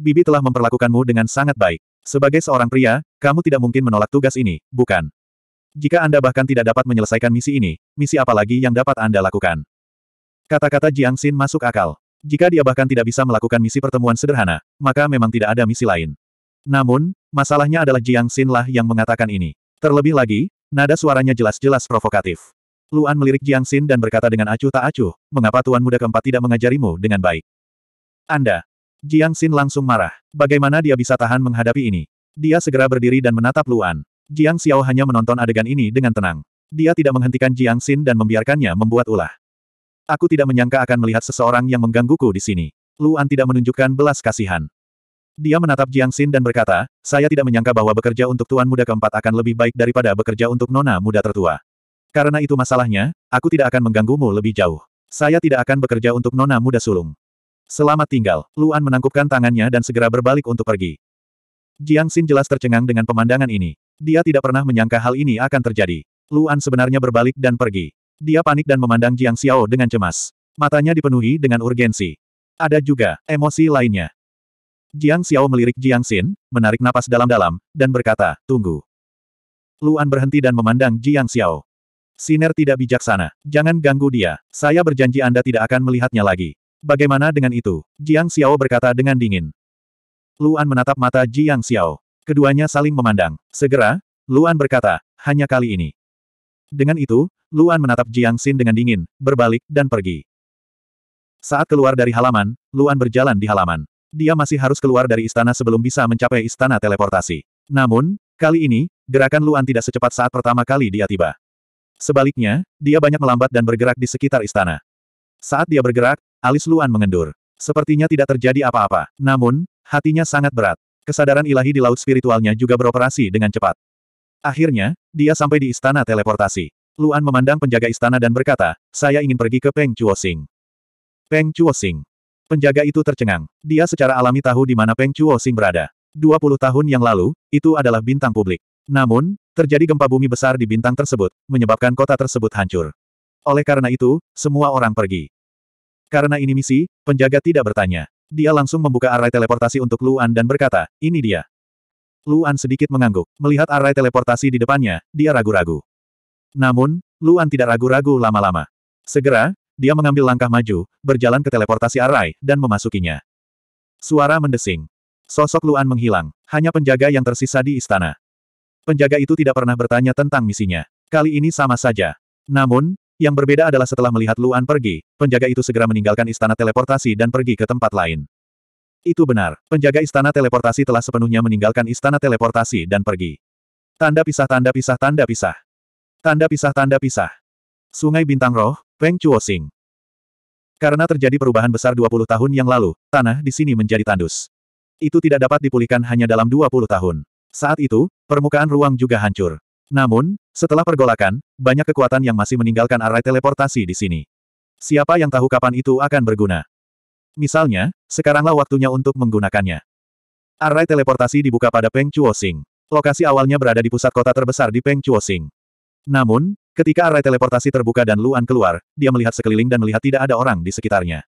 Bibi telah memperlakukanmu dengan sangat baik. Sebagai seorang pria, kamu tidak mungkin menolak tugas ini, bukan? Jika Anda bahkan tidak dapat menyelesaikan misi ini, misi apa lagi yang dapat Anda lakukan? Kata-kata Jiang Xin masuk akal. Jika dia bahkan tidak bisa melakukan misi pertemuan sederhana, maka memang tidak ada misi lain. Namun, masalahnya adalah Jiang Xin lah yang mengatakan ini. Terlebih lagi, nada suaranya jelas-jelas provokatif. Luan melirik Jiang Xin dan berkata dengan acuh tak acuh, mengapa Tuan Muda keempat tidak mengajarimu dengan baik? Anda. Jiang Xin langsung marah. Bagaimana dia bisa tahan menghadapi ini? Dia segera berdiri dan menatap Luan. Jiang Xiao hanya menonton adegan ini dengan tenang. Dia tidak menghentikan Jiang Xin dan membiarkannya membuat ulah. Aku tidak menyangka akan melihat seseorang yang menggangguku di sini. Luan tidak menunjukkan belas kasihan. Dia menatap Jiang Xin dan berkata, saya tidak menyangka bahwa bekerja untuk tuan muda keempat akan lebih baik daripada bekerja untuk nona muda tertua. Karena itu masalahnya, aku tidak akan mengganggumu lebih jauh. Saya tidak akan bekerja untuk nona muda sulung. Selamat tinggal, Luan menangkupkan tangannya dan segera berbalik untuk pergi. Jiang Xin jelas tercengang dengan pemandangan ini. Dia tidak pernah menyangka hal ini akan terjadi. Luan sebenarnya berbalik dan pergi. Dia panik dan memandang Jiang Xiao dengan cemas. Matanya dipenuhi dengan urgensi. Ada juga emosi lainnya. Jiang Xiao melirik Jiang Xin, menarik napas dalam-dalam, dan berkata, tunggu. Luan berhenti dan memandang Jiang Xiao. Siner tidak bijaksana. Jangan ganggu dia. Saya berjanji Anda tidak akan melihatnya lagi. Bagaimana dengan itu? Jiang Xiao berkata dengan dingin. Luan menatap mata Jiang Xiao. Keduanya saling memandang. Segera, Luan berkata, hanya kali ini. Dengan itu, Luan menatap Jiang Xin dengan dingin, berbalik, dan pergi. Saat keluar dari halaman, Luan berjalan di halaman. Dia masih harus keluar dari istana sebelum bisa mencapai istana teleportasi. Namun, kali ini, gerakan Luan tidak secepat saat pertama kali dia tiba. Sebaliknya, dia banyak melambat dan bergerak di sekitar istana. Saat dia bergerak, alis Luan mengendur. Sepertinya tidak terjadi apa-apa. Namun, Hatinya sangat berat. Kesadaran ilahi di laut spiritualnya juga beroperasi dengan cepat. Akhirnya, dia sampai di istana teleportasi. Luan memandang penjaga istana dan berkata, saya ingin pergi ke Peng Sing." Peng Sing. Penjaga itu tercengang. Dia secara alami tahu di mana Peng Sing berada. 20 tahun yang lalu, itu adalah bintang publik. Namun, terjadi gempa bumi besar di bintang tersebut, menyebabkan kota tersebut hancur. Oleh karena itu, semua orang pergi. Karena ini misi, penjaga tidak bertanya. Dia langsung membuka array teleportasi untuk Luan dan berkata, ini dia. Luan sedikit mengangguk. Melihat array teleportasi di depannya, dia ragu-ragu. Namun, Luan tidak ragu-ragu lama-lama. Segera, dia mengambil langkah maju, berjalan ke teleportasi array dan memasukinya. Suara mendesing. Sosok Luan menghilang. Hanya penjaga yang tersisa di istana. Penjaga itu tidak pernah bertanya tentang misinya. Kali ini sama saja. Namun, yang berbeda adalah setelah melihat Luan pergi, penjaga itu segera meninggalkan istana teleportasi dan pergi ke tempat lain. Itu benar, penjaga istana teleportasi telah sepenuhnya meninggalkan istana teleportasi dan pergi. Tanda pisah tanda pisah tanda pisah. Tanda pisah tanda pisah. Sungai Bintang Roh, Peng Chuosing. Karena terjadi perubahan besar 20 tahun yang lalu, tanah di sini menjadi tandus. Itu tidak dapat dipulihkan hanya dalam 20 tahun. Saat itu, permukaan ruang juga hancur. Namun, setelah pergolakan, banyak kekuatan yang masih meninggalkan array teleportasi di sini. Siapa yang tahu kapan itu akan berguna? Misalnya, sekaranglah waktunya untuk menggunakannya. Array teleportasi dibuka pada Peng Chuoxing. Lokasi awalnya berada di pusat kota terbesar di Peng Chuoxing. Namun, ketika array teleportasi terbuka dan Luan keluar, dia melihat sekeliling dan melihat tidak ada orang di sekitarnya.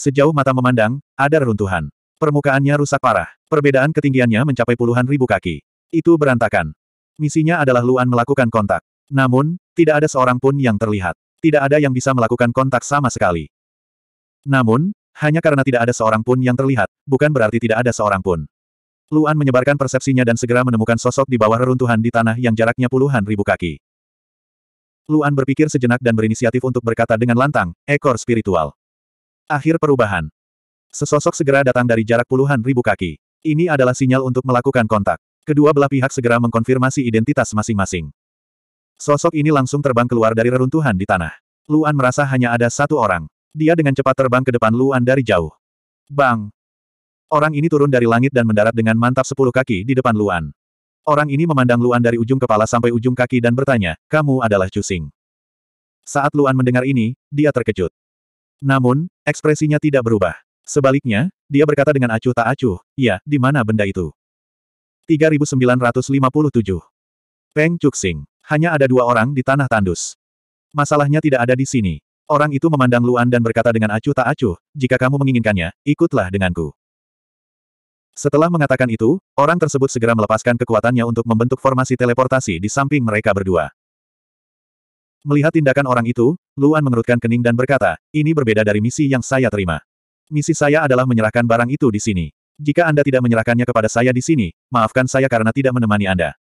Sejauh mata memandang, ada reruntuhan. Permukaannya rusak parah. Perbedaan ketinggiannya mencapai puluhan ribu kaki. Itu berantakan. Misinya adalah Luan melakukan kontak. Namun, tidak ada seorang pun yang terlihat. Tidak ada yang bisa melakukan kontak sama sekali. Namun, hanya karena tidak ada seorang pun yang terlihat, bukan berarti tidak ada seorang pun. Luan menyebarkan persepsinya dan segera menemukan sosok di bawah reruntuhan di tanah yang jaraknya puluhan ribu kaki. Luan berpikir sejenak dan berinisiatif untuk berkata dengan lantang, ekor spiritual. Akhir perubahan. Sesosok segera datang dari jarak puluhan ribu kaki. Ini adalah sinyal untuk melakukan kontak. Kedua belah pihak segera mengkonfirmasi identitas masing-masing. Sosok ini langsung terbang keluar dari reruntuhan di tanah. Luan merasa hanya ada satu orang. Dia dengan cepat terbang ke depan Luan dari jauh. Bang! Orang ini turun dari langit dan mendarat dengan mantap sepuluh kaki di depan Luan. Orang ini memandang Luan dari ujung kepala sampai ujung kaki dan bertanya, kamu adalah Cusing. Saat Luan mendengar ini, dia terkejut. Namun, ekspresinya tidak berubah. Sebaliknya, dia berkata dengan acuh tak acuh, ya, di mana benda itu? 3957. Peng Cuxing. Hanya ada dua orang di tanah tandus. Masalahnya tidak ada di sini. Orang itu memandang Luan dan berkata dengan acuh tak acuh, jika kamu menginginkannya, ikutlah denganku. Setelah mengatakan itu, orang tersebut segera melepaskan kekuatannya untuk membentuk formasi teleportasi di samping mereka berdua. Melihat tindakan orang itu, Luan mengerutkan kening dan berkata, ini berbeda dari misi yang saya terima. Misi saya adalah menyerahkan barang itu di sini. Jika Anda tidak menyerahkannya kepada saya di sini, maafkan saya karena tidak menemani Anda.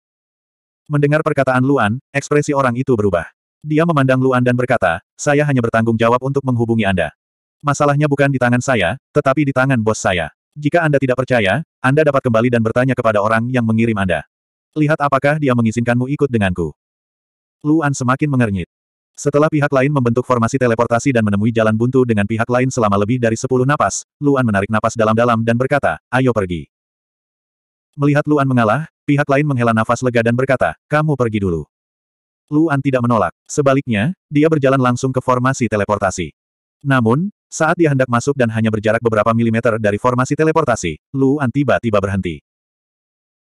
Mendengar perkataan Luan, ekspresi orang itu berubah. Dia memandang Luan dan berkata, saya hanya bertanggung jawab untuk menghubungi Anda. Masalahnya bukan di tangan saya, tetapi di tangan bos saya. Jika Anda tidak percaya, Anda dapat kembali dan bertanya kepada orang yang mengirim Anda. Lihat apakah dia mengizinkanmu ikut denganku. Luan semakin mengernyit. Setelah pihak lain membentuk formasi teleportasi dan menemui jalan buntu dengan pihak lain selama lebih dari sepuluh napas, Luan menarik napas dalam-dalam dan berkata, ayo pergi. Melihat Luan mengalah, pihak lain menghela nafas lega dan berkata, kamu pergi dulu. Luan tidak menolak. Sebaliknya, dia berjalan langsung ke formasi teleportasi. Namun, saat dia hendak masuk dan hanya berjarak beberapa milimeter dari formasi teleportasi, Luan tiba-tiba berhenti.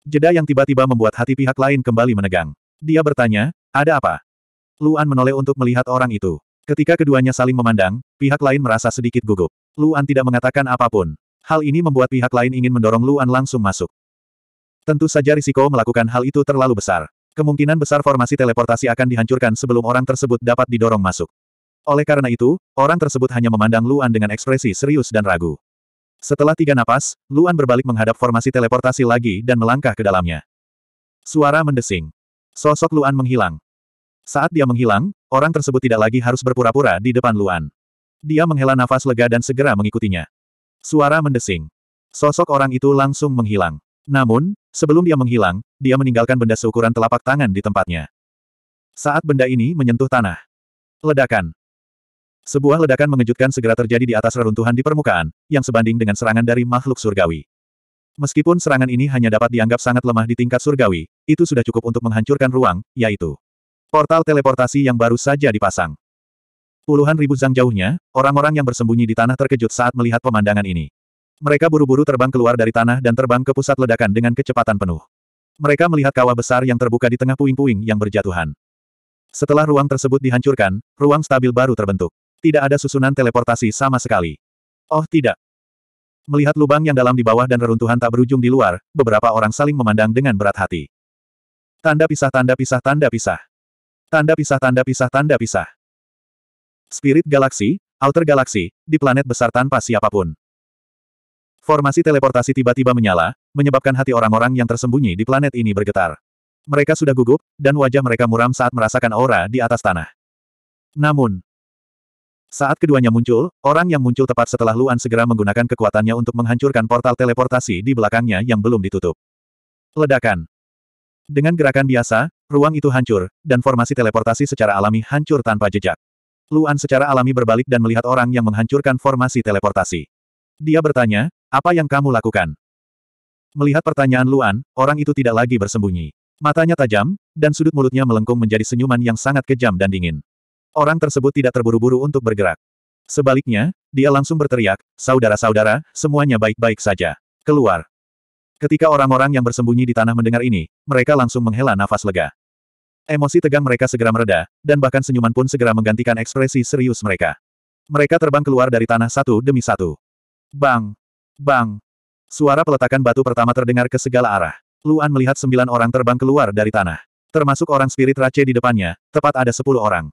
Jeda yang tiba-tiba membuat hati pihak lain kembali menegang. Dia bertanya, ada apa? Luan menoleh untuk melihat orang itu. Ketika keduanya saling memandang, pihak lain merasa sedikit gugup. Luan tidak mengatakan apapun. Hal ini membuat pihak lain ingin mendorong Luan langsung masuk. Tentu saja risiko melakukan hal itu terlalu besar. Kemungkinan besar formasi teleportasi akan dihancurkan sebelum orang tersebut dapat didorong masuk. Oleh karena itu, orang tersebut hanya memandang Luan dengan ekspresi serius dan ragu. Setelah tiga napas, Luan berbalik menghadap formasi teleportasi lagi dan melangkah ke dalamnya. Suara mendesing. Sosok Luan menghilang. Saat dia menghilang, orang tersebut tidak lagi harus berpura-pura di depan Luan. Dia menghela nafas lega dan segera mengikutinya. Suara mendesing. Sosok orang itu langsung menghilang. Namun, sebelum dia menghilang, dia meninggalkan benda seukuran telapak tangan di tempatnya. Saat benda ini menyentuh tanah. Ledakan. Sebuah ledakan mengejutkan segera terjadi di atas reruntuhan di permukaan, yang sebanding dengan serangan dari makhluk surgawi. Meskipun serangan ini hanya dapat dianggap sangat lemah di tingkat surgawi, itu sudah cukup untuk menghancurkan ruang, yaitu Portal teleportasi yang baru saja dipasang. Puluhan ribu zang jauhnya, orang-orang yang bersembunyi di tanah terkejut saat melihat pemandangan ini. Mereka buru-buru terbang keluar dari tanah dan terbang ke pusat ledakan dengan kecepatan penuh. Mereka melihat kawah besar yang terbuka di tengah puing-puing yang berjatuhan. Setelah ruang tersebut dihancurkan, ruang stabil baru terbentuk. Tidak ada susunan teleportasi sama sekali. Oh tidak. Melihat lubang yang dalam di bawah dan reruntuhan tak berujung di luar, beberapa orang saling memandang dengan berat hati. Tanda pisah tanda pisah tanda pisah. Tanda pisah tanda pisah tanda pisah. Spirit galaksi, Outer Galaxy, di planet besar tanpa siapapun. Formasi teleportasi tiba-tiba menyala, menyebabkan hati orang-orang yang tersembunyi di planet ini bergetar. Mereka sudah gugup, dan wajah mereka muram saat merasakan aura di atas tanah. Namun, saat keduanya muncul, orang yang muncul tepat setelah Luan segera menggunakan kekuatannya untuk menghancurkan portal teleportasi di belakangnya yang belum ditutup. Ledakan. Dengan gerakan biasa, ruang itu hancur, dan formasi teleportasi secara alami hancur tanpa jejak. Luan secara alami berbalik dan melihat orang yang menghancurkan formasi teleportasi. Dia bertanya, apa yang kamu lakukan? Melihat pertanyaan Luan, orang itu tidak lagi bersembunyi. Matanya tajam, dan sudut mulutnya melengkung menjadi senyuman yang sangat kejam dan dingin. Orang tersebut tidak terburu-buru untuk bergerak. Sebaliknya, dia langsung berteriak, saudara-saudara, semuanya baik-baik saja. Keluar. Ketika orang-orang yang bersembunyi di tanah mendengar ini, mereka langsung menghela nafas lega. Emosi tegang mereka segera mereda, dan bahkan senyuman pun segera menggantikan ekspresi serius mereka. Mereka terbang keluar dari tanah satu demi satu. Bang! Bang! Suara peletakan batu pertama terdengar ke segala arah. Luan melihat sembilan orang terbang keluar dari tanah. Termasuk orang spirit race di depannya, tepat ada sepuluh orang.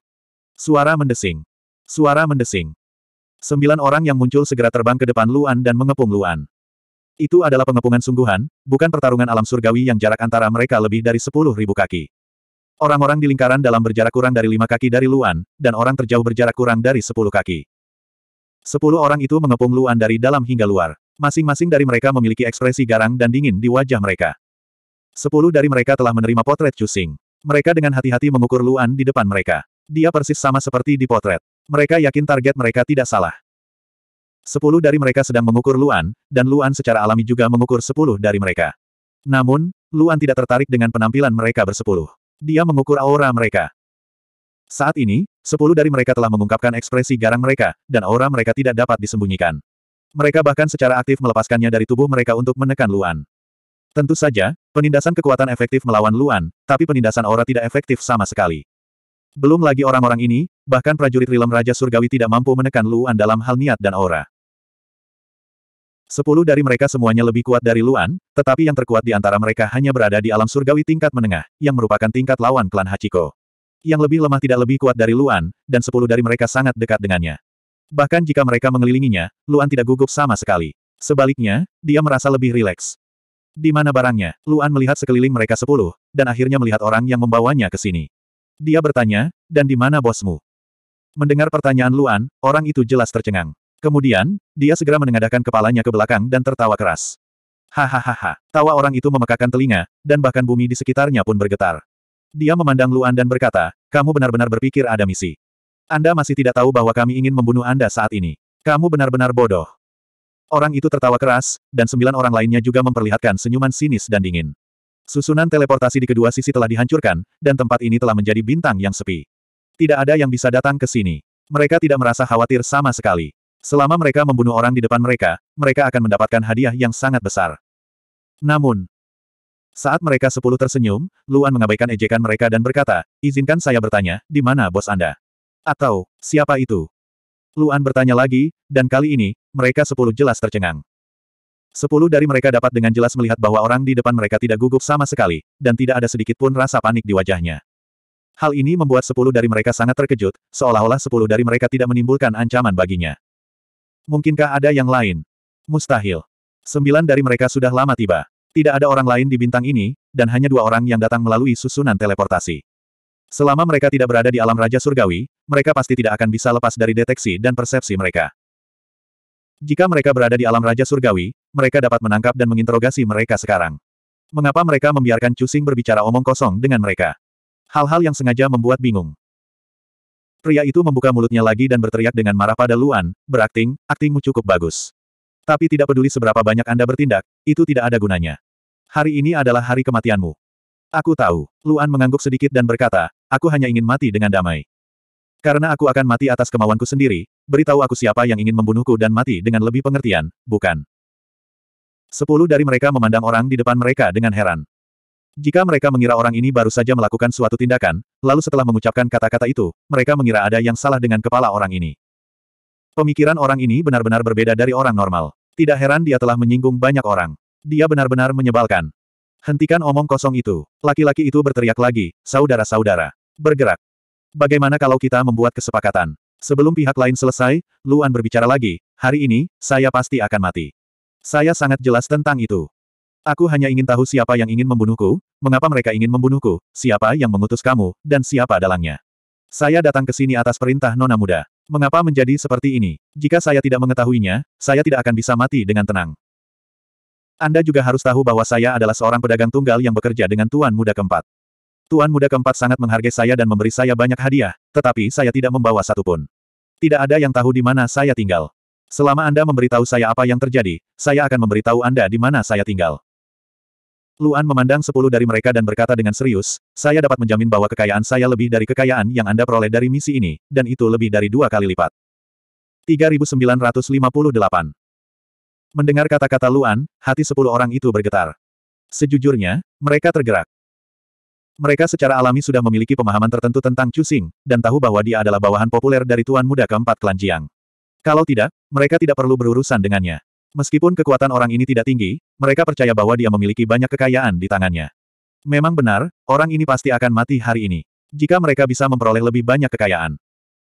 Suara mendesing. Suara mendesing. Sembilan orang yang muncul segera terbang ke depan Luan dan mengepung Luan. Itu adalah pengepungan sungguhan, bukan pertarungan alam surgawi yang jarak antara mereka lebih dari sepuluh ribu kaki. Orang-orang di lingkaran dalam berjarak kurang dari lima kaki dari Luan, dan orang terjauh berjarak kurang dari sepuluh kaki. Sepuluh orang itu mengepung Luan dari dalam hingga luar. Masing-masing dari mereka memiliki ekspresi garang dan dingin di wajah mereka. Sepuluh dari mereka telah menerima potret Cusing. Mereka dengan hati-hati mengukur Luan di depan mereka. Dia persis sama seperti di potret. Mereka yakin target mereka tidak salah. Sepuluh dari mereka sedang mengukur Luan, dan Luan secara alami juga mengukur sepuluh dari mereka. Namun, Luan tidak tertarik dengan penampilan mereka bersepuluh. Dia mengukur aura mereka. Saat ini, sepuluh dari mereka telah mengungkapkan ekspresi garang mereka, dan aura mereka tidak dapat disembunyikan. Mereka bahkan secara aktif melepaskannya dari tubuh mereka untuk menekan Luan. Tentu saja, penindasan kekuatan efektif melawan Luan, tapi penindasan aura tidak efektif sama sekali. Belum lagi orang-orang ini, bahkan prajurit Rilem Raja Surgawi tidak mampu menekan Luan dalam hal niat dan aura. Sepuluh dari mereka semuanya lebih kuat dari Luan, tetapi yang terkuat di antara mereka hanya berada di alam surgawi tingkat menengah, yang merupakan tingkat lawan klan Hachiko. Yang lebih lemah tidak lebih kuat dari Luan, dan sepuluh dari mereka sangat dekat dengannya. Bahkan jika mereka mengelilinginya, Luan tidak gugup sama sekali. Sebaliknya, dia merasa lebih rileks. Di mana barangnya? Luan melihat sekeliling mereka sepuluh, dan akhirnya melihat orang yang membawanya ke sini. Dia bertanya, dan di mana bosmu? Mendengar pertanyaan Luan, orang itu jelas tercengang. Kemudian, dia segera menengadahkan kepalanya ke belakang dan tertawa keras. Hahaha, tawa orang itu memekakan telinga, dan bahkan bumi di sekitarnya pun bergetar. Dia memandang Luan dan berkata, kamu benar-benar berpikir ada misi. Anda masih tidak tahu bahwa kami ingin membunuh Anda saat ini. Kamu benar-benar bodoh. Orang itu tertawa keras, dan sembilan orang lainnya juga memperlihatkan senyuman sinis dan dingin. Susunan teleportasi di kedua sisi telah dihancurkan, dan tempat ini telah menjadi bintang yang sepi. Tidak ada yang bisa datang ke sini. Mereka tidak merasa khawatir sama sekali. Selama mereka membunuh orang di depan mereka, mereka akan mendapatkan hadiah yang sangat besar. Namun, saat mereka sepuluh tersenyum, Luan mengabaikan ejekan mereka dan berkata, izinkan saya bertanya, di mana bos Anda? Atau, siapa itu? Luan bertanya lagi, dan kali ini, mereka sepuluh jelas tercengang. Sepuluh dari mereka dapat dengan jelas melihat bahwa orang di depan mereka tidak gugup sama sekali, dan tidak ada sedikit pun rasa panik di wajahnya. Hal ini membuat sepuluh dari mereka sangat terkejut, seolah-olah sepuluh dari mereka tidak menimbulkan ancaman baginya. Mungkinkah ada yang lain? Mustahil. Sembilan dari mereka sudah lama tiba. Tidak ada orang lain di bintang ini, dan hanya dua orang yang datang melalui susunan teleportasi. Selama mereka tidak berada di alam Raja Surgawi, mereka pasti tidak akan bisa lepas dari deteksi dan persepsi mereka. Jika mereka berada di alam Raja Surgawi, mereka dapat menangkap dan menginterogasi mereka sekarang. Mengapa mereka membiarkan Cusing berbicara omong kosong dengan mereka? Hal-hal yang sengaja membuat bingung. Pria itu membuka mulutnya lagi dan berteriak dengan marah pada Luan, berakting, aktingmu cukup bagus. Tapi tidak peduli seberapa banyak Anda bertindak, itu tidak ada gunanya. Hari ini adalah hari kematianmu. Aku tahu, Luan mengangguk sedikit dan berkata, aku hanya ingin mati dengan damai. Karena aku akan mati atas kemauanku sendiri, beritahu aku siapa yang ingin membunuhku dan mati dengan lebih pengertian, bukan? Sepuluh dari mereka memandang orang di depan mereka dengan heran. Jika mereka mengira orang ini baru saja melakukan suatu tindakan, lalu setelah mengucapkan kata-kata itu, mereka mengira ada yang salah dengan kepala orang ini. Pemikiran orang ini benar-benar berbeda dari orang normal. Tidak heran dia telah menyinggung banyak orang. Dia benar-benar menyebalkan. Hentikan omong kosong itu. Laki-laki itu berteriak lagi, saudara-saudara. Bergerak. Bagaimana kalau kita membuat kesepakatan? Sebelum pihak lain selesai, Luan berbicara lagi, hari ini, saya pasti akan mati. Saya sangat jelas tentang itu. Aku hanya ingin tahu siapa yang ingin membunuhku, mengapa mereka ingin membunuhku, siapa yang mengutus kamu, dan siapa dalangnya. Saya datang ke sini atas perintah Nona Muda. Mengapa menjadi seperti ini? Jika saya tidak mengetahuinya, saya tidak akan bisa mati dengan tenang. Anda juga harus tahu bahwa saya adalah seorang pedagang tunggal yang bekerja dengan Tuan Muda keempat. Tuan Muda keempat sangat menghargai saya dan memberi saya banyak hadiah, tetapi saya tidak membawa satupun. Tidak ada yang tahu di mana saya tinggal. Selama Anda memberitahu saya apa yang terjadi, saya akan memberitahu Anda di mana saya tinggal. Luan memandang sepuluh dari mereka dan berkata dengan serius, saya dapat menjamin bahwa kekayaan saya lebih dari kekayaan yang Anda peroleh dari misi ini, dan itu lebih dari dua kali lipat. 3958 Mendengar kata-kata Luan, hati sepuluh orang itu bergetar. Sejujurnya, mereka tergerak. Mereka secara alami sudah memiliki pemahaman tertentu tentang Cusing, dan tahu bahwa dia adalah bawahan populer dari Tuan Muda keempat Klan Jiang. Kalau tidak, mereka tidak perlu berurusan dengannya. Meskipun kekuatan orang ini tidak tinggi, mereka percaya bahwa dia memiliki banyak kekayaan di tangannya. Memang benar, orang ini pasti akan mati hari ini. Jika mereka bisa memperoleh lebih banyak kekayaan.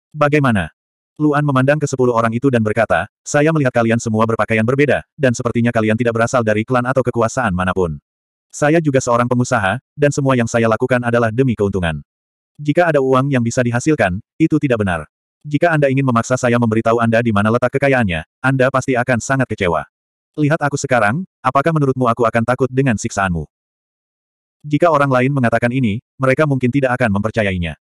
Bagaimana? Luan memandang ke sepuluh orang itu dan berkata, saya melihat kalian semua berpakaian berbeda, dan sepertinya kalian tidak berasal dari klan atau kekuasaan manapun. Saya juga seorang pengusaha, dan semua yang saya lakukan adalah demi keuntungan. Jika ada uang yang bisa dihasilkan, itu tidak benar. Jika Anda ingin memaksa saya memberitahu Anda di mana letak kekayaannya, Anda pasti akan sangat kecewa. Lihat aku sekarang, apakah menurutmu aku akan takut dengan siksaanmu? Jika orang lain mengatakan ini, mereka mungkin tidak akan mempercayainya.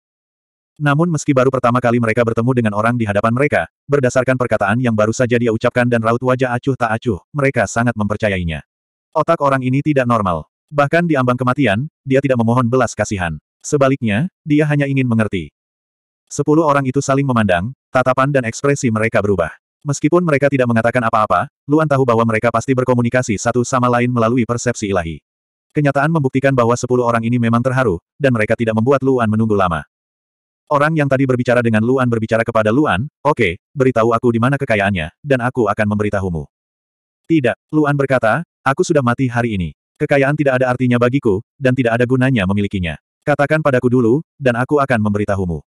Namun meski baru pertama kali mereka bertemu dengan orang di hadapan mereka, berdasarkan perkataan yang baru saja dia ucapkan dan raut wajah acuh tak acuh, mereka sangat mempercayainya. Otak orang ini tidak normal. Bahkan di ambang kematian, dia tidak memohon belas kasihan. Sebaliknya, dia hanya ingin mengerti. Sepuluh orang itu saling memandang, tatapan dan ekspresi mereka berubah. Meskipun mereka tidak mengatakan apa-apa, Luan tahu bahwa mereka pasti berkomunikasi satu sama lain melalui persepsi ilahi. Kenyataan membuktikan bahwa sepuluh orang ini memang terharu, dan mereka tidak membuat Luan menunggu lama. Orang yang tadi berbicara dengan Luan berbicara kepada Luan, oke, okay, beritahu aku di mana kekayaannya, dan aku akan memberitahumu. Tidak, Luan berkata, aku sudah mati hari ini. Kekayaan tidak ada artinya bagiku, dan tidak ada gunanya memilikinya. Katakan padaku dulu, dan aku akan memberitahumu.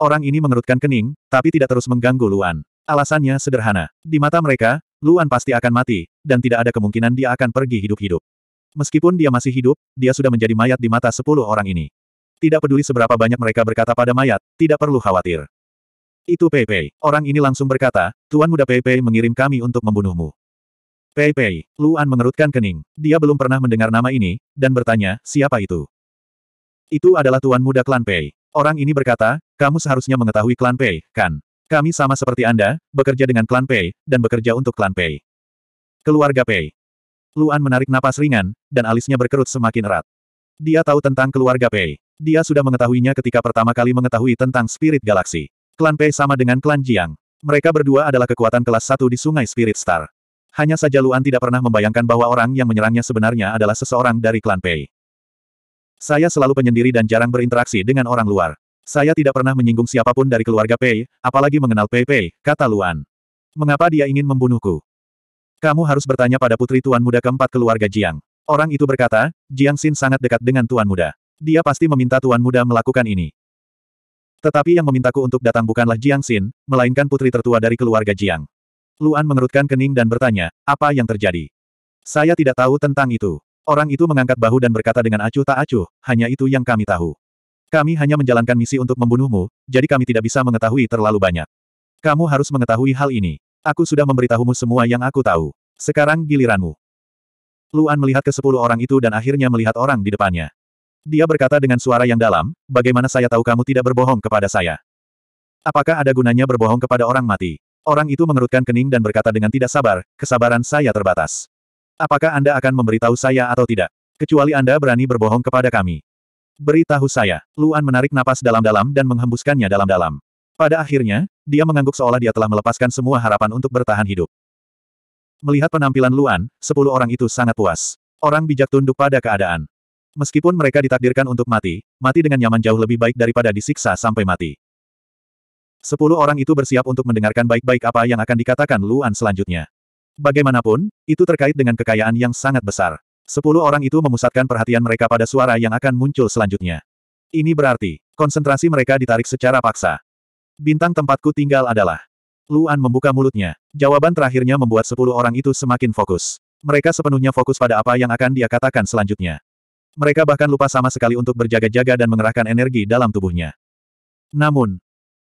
Orang ini mengerutkan kening, tapi tidak terus mengganggu Luan. Alasannya sederhana. Di mata mereka, Luan pasti akan mati, dan tidak ada kemungkinan dia akan pergi hidup-hidup. Meskipun dia masih hidup, dia sudah menjadi mayat di mata sepuluh orang ini. Tidak peduli seberapa banyak mereka berkata pada mayat, tidak perlu khawatir. Itu Pei Pei. Orang ini langsung berkata, Tuan Muda Pei Pei mengirim kami untuk membunuhmu. Pei Pei, Luan mengerutkan kening. Dia belum pernah mendengar nama ini, dan bertanya, siapa itu? Itu adalah Tuan Muda Klan Pei. Orang ini berkata, kamu seharusnya mengetahui klan Pei, kan? Kami sama seperti Anda, bekerja dengan klan Pei, dan bekerja untuk klan Pei. Keluarga Pei. Luan menarik napas ringan, dan alisnya berkerut semakin erat. Dia tahu tentang keluarga Pei. Dia sudah mengetahuinya ketika pertama kali mengetahui tentang spirit Galaxy. Klan Pei sama dengan klan Jiang. Mereka berdua adalah kekuatan kelas satu di sungai Spirit Star. Hanya saja Luan tidak pernah membayangkan bahwa orang yang menyerangnya sebenarnya adalah seseorang dari klan Pei. Saya selalu penyendiri dan jarang berinteraksi dengan orang luar. Saya tidak pernah menyinggung siapapun dari keluarga Pei, apalagi mengenal Pei Pei, kata Luan. Mengapa dia ingin membunuhku? Kamu harus bertanya pada putri tuan muda keempat keluarga Jiang. Orang itu berkata, Jiang Xin sangat dekat dengan tuan muda. Dia pasti meminta tuan muda melakukan ini. Tetapi yang memintaku untuk datang bukanlah Jiang Xin, melainkan putri tertua dari keluarga Jiang. Luan mengerutkan kening dan bertanya, apa yang terjadi? Saya tidak tahu tentang itu. Orang itu mengangkat bahu dan berkata dengan acuh tak acuh, hanya itu yang kami tahu. Kami hanya menjalankan misi untuk membunuhmu, jadi kami tidak bisa mengetahui terlalu banyak. Kamu harus mengetahui hal ini. Aku sudah memberitahumu semua yang aku tahu. Sekarang giliranmu. Luan melihat ke sepuluh orang itu dan akhirnya melihat orang di depannya. Dia berkata dengan suara yang dalam, bagaimana saya tahu kamu tidak berbohong kepada saya? Apakah ada gunanya berbohong kepada orang mati? Orang itu mengerutkan kening dan berkata dengan tidak sabar, kesabaran saya terbatas. Apakah Anda akan memberitahu saya atau tidak? Kecuali Anda berani berbohong kepada kami. Beritahu saya. Luan menarik napas dalam-dalam dan menghembuskannya dalam-dalam. Pada akhirnya, dia mengangguk seolah dia telah melepaskan semua harapan untuk bertahan hidup. Melihat penampilan Luan, sepuluh orang itu sangat puas. Orang bijak tunduk pada keadaan. Meskipun mereka ditakdirkan untuk mati, mati dengan nyaman jauh lebih baik daripada disiksa sampai mati. Sepuluh orang itu bersiap untuk mendengarkan baik-baik apa yang akan dikatakan Luan selanjutnya. Bagaimanapun, itu terkait dengan kekayaan yang sangat besar. Sepuluh orang itu memusatkan perhatian mereka pada suara yang akan muncul selanjutnya. Ini berarti, konsentrasi mereka ditarik secara paksa. Bintang tempatku tinggal adalah. Luan membuka mulutnya. Jawaban terakhirnya membuat sepuluh orang itu semakin fokus. Mereka sepenuhnya fokus pada apa yang akan dia katakan selanjutnya. Mereka bahkan lupa sama sekali untuk berjaga-jaga dan mengerahkan energi dalam tubuhnya. Namun,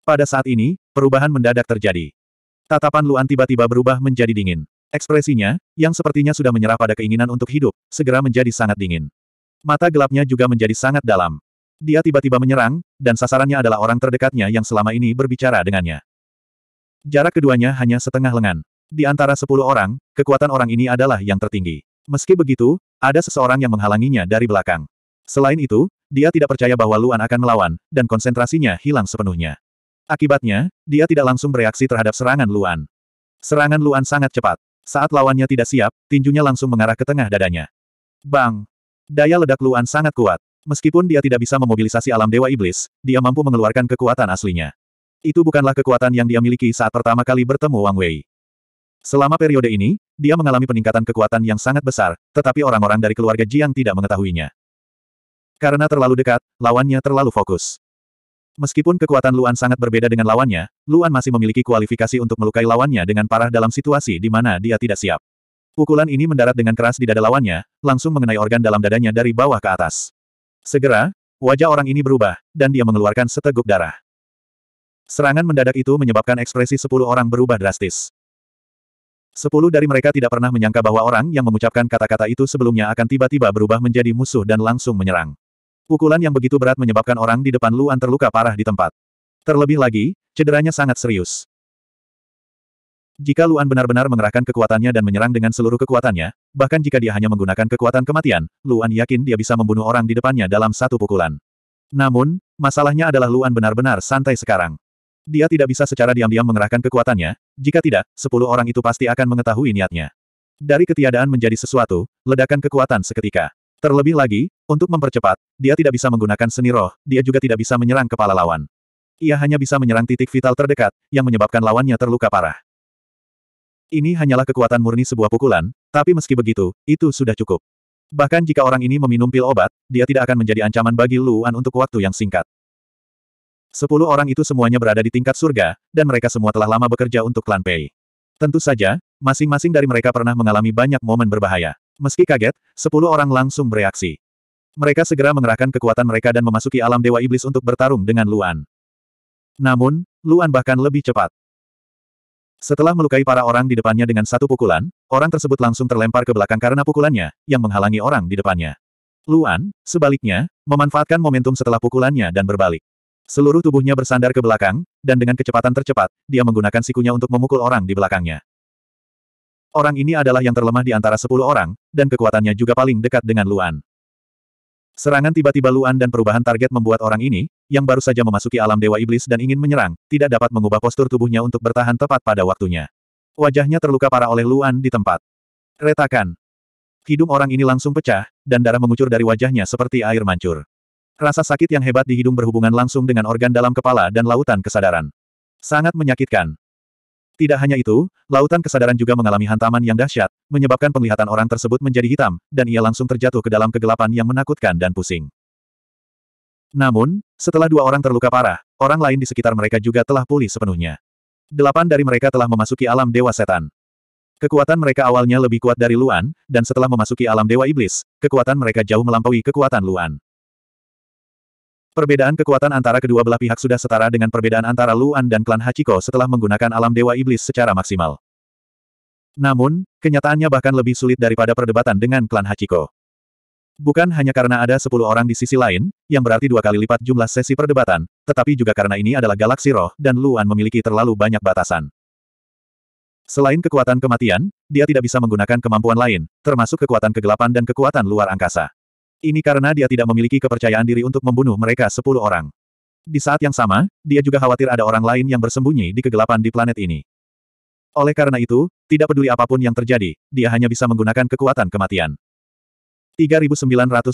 pada saat ini, perubahan mendadak terjadi. Tatapan Luan tiba-tiba berubah menjadi dingin. Ekspresinya, yang sepertinya sudah menyerah pada keinginan untuk hidup, segera menjadi sangat dingin. Mata gelapnya juga menjadi sangat dalam. Dia tiba-tiba menyerang, dan sasarannya adalah orang terdekatnya yang selama ini berbicara dengannya. Jarak keduanya hanya setengah lengan. Di antara sepuluh orang, kekuatan orang ini adalah yang tertinggi. Meski begitu, ada seseorang yang menghalanginya dari belakang. Selain itu, dia tidak percaya bahwa Luan akan melawan, dan konsentrasinya hilang sepenuhnya. Akibatnya, dia tidak langsung bereaksi terhadap serangan Luan. Serangan Luan sangat cepat. Saat lawannya tidak siap, tinjunya langsung mengarah ke tengah dadanya. Bang! Daya ledak Luan sangat kuat. Meskipun dia tidak bisa memobilisasi alam Dewa Iblis, dia mampu mengeluarkan kekuatan aslinya. Itu bukanlah kekuatan yang dia miliki saat pertama kali bertemu Wang Wei. Selama periode ini, dia mengalami peningkatan kekuatan yang sangat besar, tetapi orang-orang dari keluarga Jiang tidak mengetahuinya. Karena terlalu dekat, lawannya terlalu fokus. Meskipun kekuatan Luan sangat berbeda dengan lawannya, Luan masih memiliki kualifikasi untuk melukai lawannya dengan parah dalam situasi di mana dia tidak siap. Pukulan ini mendarat dengan keras di dada lawannya, langsung mengenai organ dalam dadanya dari bawah ke atas. Segera, wajah orang ini berubah, dan dia mengeluarkan seteguk darah. Serangan mendadak itu menyebabkan ekspresi sepuluh orang berubah drastis. Sepuluh dari mereka tidak pernah menyangka bahwa orang yang mengucapkan kata-kata itu sebelumnya akan tiba-tiba berubah menjadi musuh dan langsung menyerang. Pukulan yang begitu berat menyebabkan orang di depan Luan terluka parah di tempat. Terlebih lagi, cederanya sangat serius. Jika Luan benar-benar mengerahkan kekuatannya dan menyerang dengan seluruh kekuatannya, bahkan jika dia hanya menggunakan kekuatan kematian, Luan yakin dia bisa membunuh orang di depannya dalam satu pukulan. Namun, masalahnya adalah Luan benar-benar santai sekarang. Dia tidak bisa secara diam-diam mengerahkan kekuatannya, jika tidak, sepuluh orang itu pasti akan mengetahui niatnya. Dari ketiadaan menjadi sesuatu, ledakan kekuatan seketika. Terlebih lagi, untuk mempercepat, dia tidak bisa menggunakan seni roh, dia juga tidak bisa menyerang kepala lawan. Ia hanya bisa menyerang titik vital terdekat, yang menyebabkan lawannya terluka parah. Ini hanyalah kekuatan murni sebuah pukulan, tapi meski begitu, itu sudah cukup. Bahkan jika orang ini meminum pil obat, dia tidak akan menjadi ancaman bagi Luan untuk waktu yang singkat. Sepuluh orang itu semuanya berada di tingkat surga, dan mereka semua telah lama bekerja untuk klan Pei. Tentu saja, masing-masing dari mereka pernah mengalami banyak momen berbahaya. Meski kaget, sepuluh orang langsung bereaksi. Mereka segera mengerahkan kekuatan mereka dan memasuki alam Dewa Iblis untuk bertarung dengan Luan. Namun, Luan bahkan lebih cepat. Setelah melukai para orang di depannya dengan satu pukulan, orang tersebut langsung terlempar ke belakang karena pukulannya, yang menghalangi orang di depannya. Luan, sebaliknya, memanfaatkan momentum setelah pukulannya dan berbalik. Seluruh tubuhnya bersandar ke belakang, dan dengan kecepatan tercepat, dia menggunakan sikunya untuk memukul orang di belakangnya. Orang ini adalah yang terlemah di antara sepuluh orang, dan kekuatannya juga paling dekat dengan Luan. Serangan tiba-tiba Luan dan perubahan target membuat orang ini, yang baru saja memasuki alam Dewa Iblis dan ingin menyerang, tidak dapat mengubah postur tubuhnya untuk bertahan tepat pada waktunya. Wajahnya terluka parah oleh Luan di tempat. Retakan. Hidung orang ini langsung pecah, dan darah mengucur dari wajahnya seperti air mancur. Rasa sakit yang hebat di hidung berhubungan langsung dengan organ dalam kepala dan lautan kesadaran. Sangat menyakitkan. Tidak hanya itu, lautan kesadaran juga mengalami hantaman yang dahsyat, menyebabkan penglihatan orang tersebut menjadi hitam, dan ia langsung terjatuh ke dalam kegelapan yang menakutkan dan pusing. Namun, setelah dua orang terluka parah, orang lain di sekitar mereka juga telah pulih sepenuhnya. Delapan dari mereka telah memasuki alam dewa setan. Kekuatan mereka awalnya lebih kuat dari Luan, dan setelah memasuki alam dewa iblis, kekuatan mereka jauh melampaui kekuatan Luan. Perbedaan kekuatan antara kedua belah pihak sudah setara dengan perbedaan antara Luan dan klan Hachiko setelah menggunakan alam Dewa Iblis secara maksimal. Namun, kenyataannya bahkan lebih sulit daripada perdebatan dengan klan Hachiko. Bukan hanya karena ada 10 orang di sisi lain, yang berarti dua kali lipat jumlah sesi perdebatan, tetapi juga karena ini adalah galaksi roh dan Luan memiliki terlalu banyak batasan. Selain kekuatan kematian, dia tidak bisa menggunakan kemampuan lain, termasuk kekuatan kegelapan dan kekuatan luar angkasa. Ini karena dia tidak memiliki kepercayaan diri untuk membunuh mereka sepuluh orang. Di saat yang sama, dia juga khawatir ada orang lain yang bersembunyi di kegelapan di planet ini. Oleh karena itu, tidak peduli apapun yang terjadi, dia hanya bisa menggunakan kekuatan kematian. 3959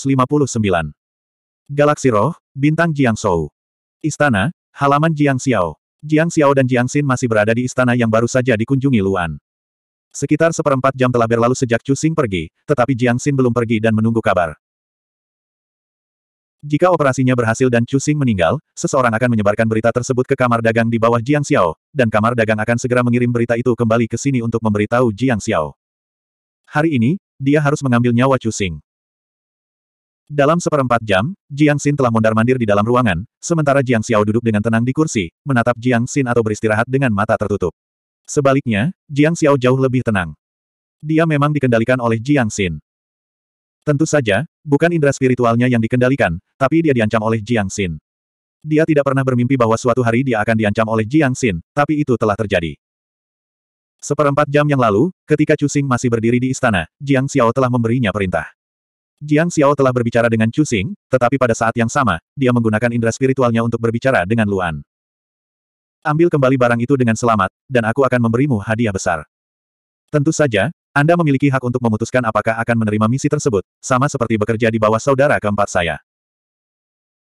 Galaksi Roh, Bintang Jiang Shou Istana, halaman Jiang Xiao. Jiang Xiao dan Jiang Xin masih berada di istana yang baru saja dikunjungi Luan. Sekitar seperempat jam telah berlalu sejak Chu Xing pergi, tetapi Jiang Xin belum pergi dan menunggu kabar. Jika operasinya berhasil dan Chu Xing meninggal, seseorang akan menyebarkan berita tersebut ke kamar dagang di bawah Jiang Xiao, dan kamar dagang akan segera mengirim berita itu kembali ke sini untuk memberitahu Jiang Xiao. Hari ini, dia harus mengambil nyawa Chu Xing. Dalam seperempat jam, Jiang Xin telah mondar-mandir di dalam ruangan, sementara Jiang Xiao duduk dengan tenang di kursi, menatap Jiang Xin atau beristirahat dengan mata tertutup. Sebaliknya, Jiang Xiao jauh lebih tenang. Dia memang dikendalikan oleh Jiang Xin. Tentu saja, bukan indera spiritualnya yang dikendalikan, tapi dia diancam oleh Jiang Xin. Dia tidak pernah bermimpi bahwa suatu hari dia akan diancam oleh Jiang Xin, tapi itu telah terjadi. Seperempat jam yang lalu, ketika Chu Xing masih berdiri di istana, Jiang Xiao telah memberinya perintah. Jiang Xiao telah berbicara dengan Chu Xing, tetapi pada saat yang sama, dia menggunakan indera spiritualnya untuk berbicara dengan Luan. Ambil kembali barang itu dengan selamat, dan aku akan memberimu hadiah besar. Tentu saja, anda memiliki hak untuk memutuskan apakah akan menerima misi tersebut, sama seperti bekerja di bawah saudara keempat saya.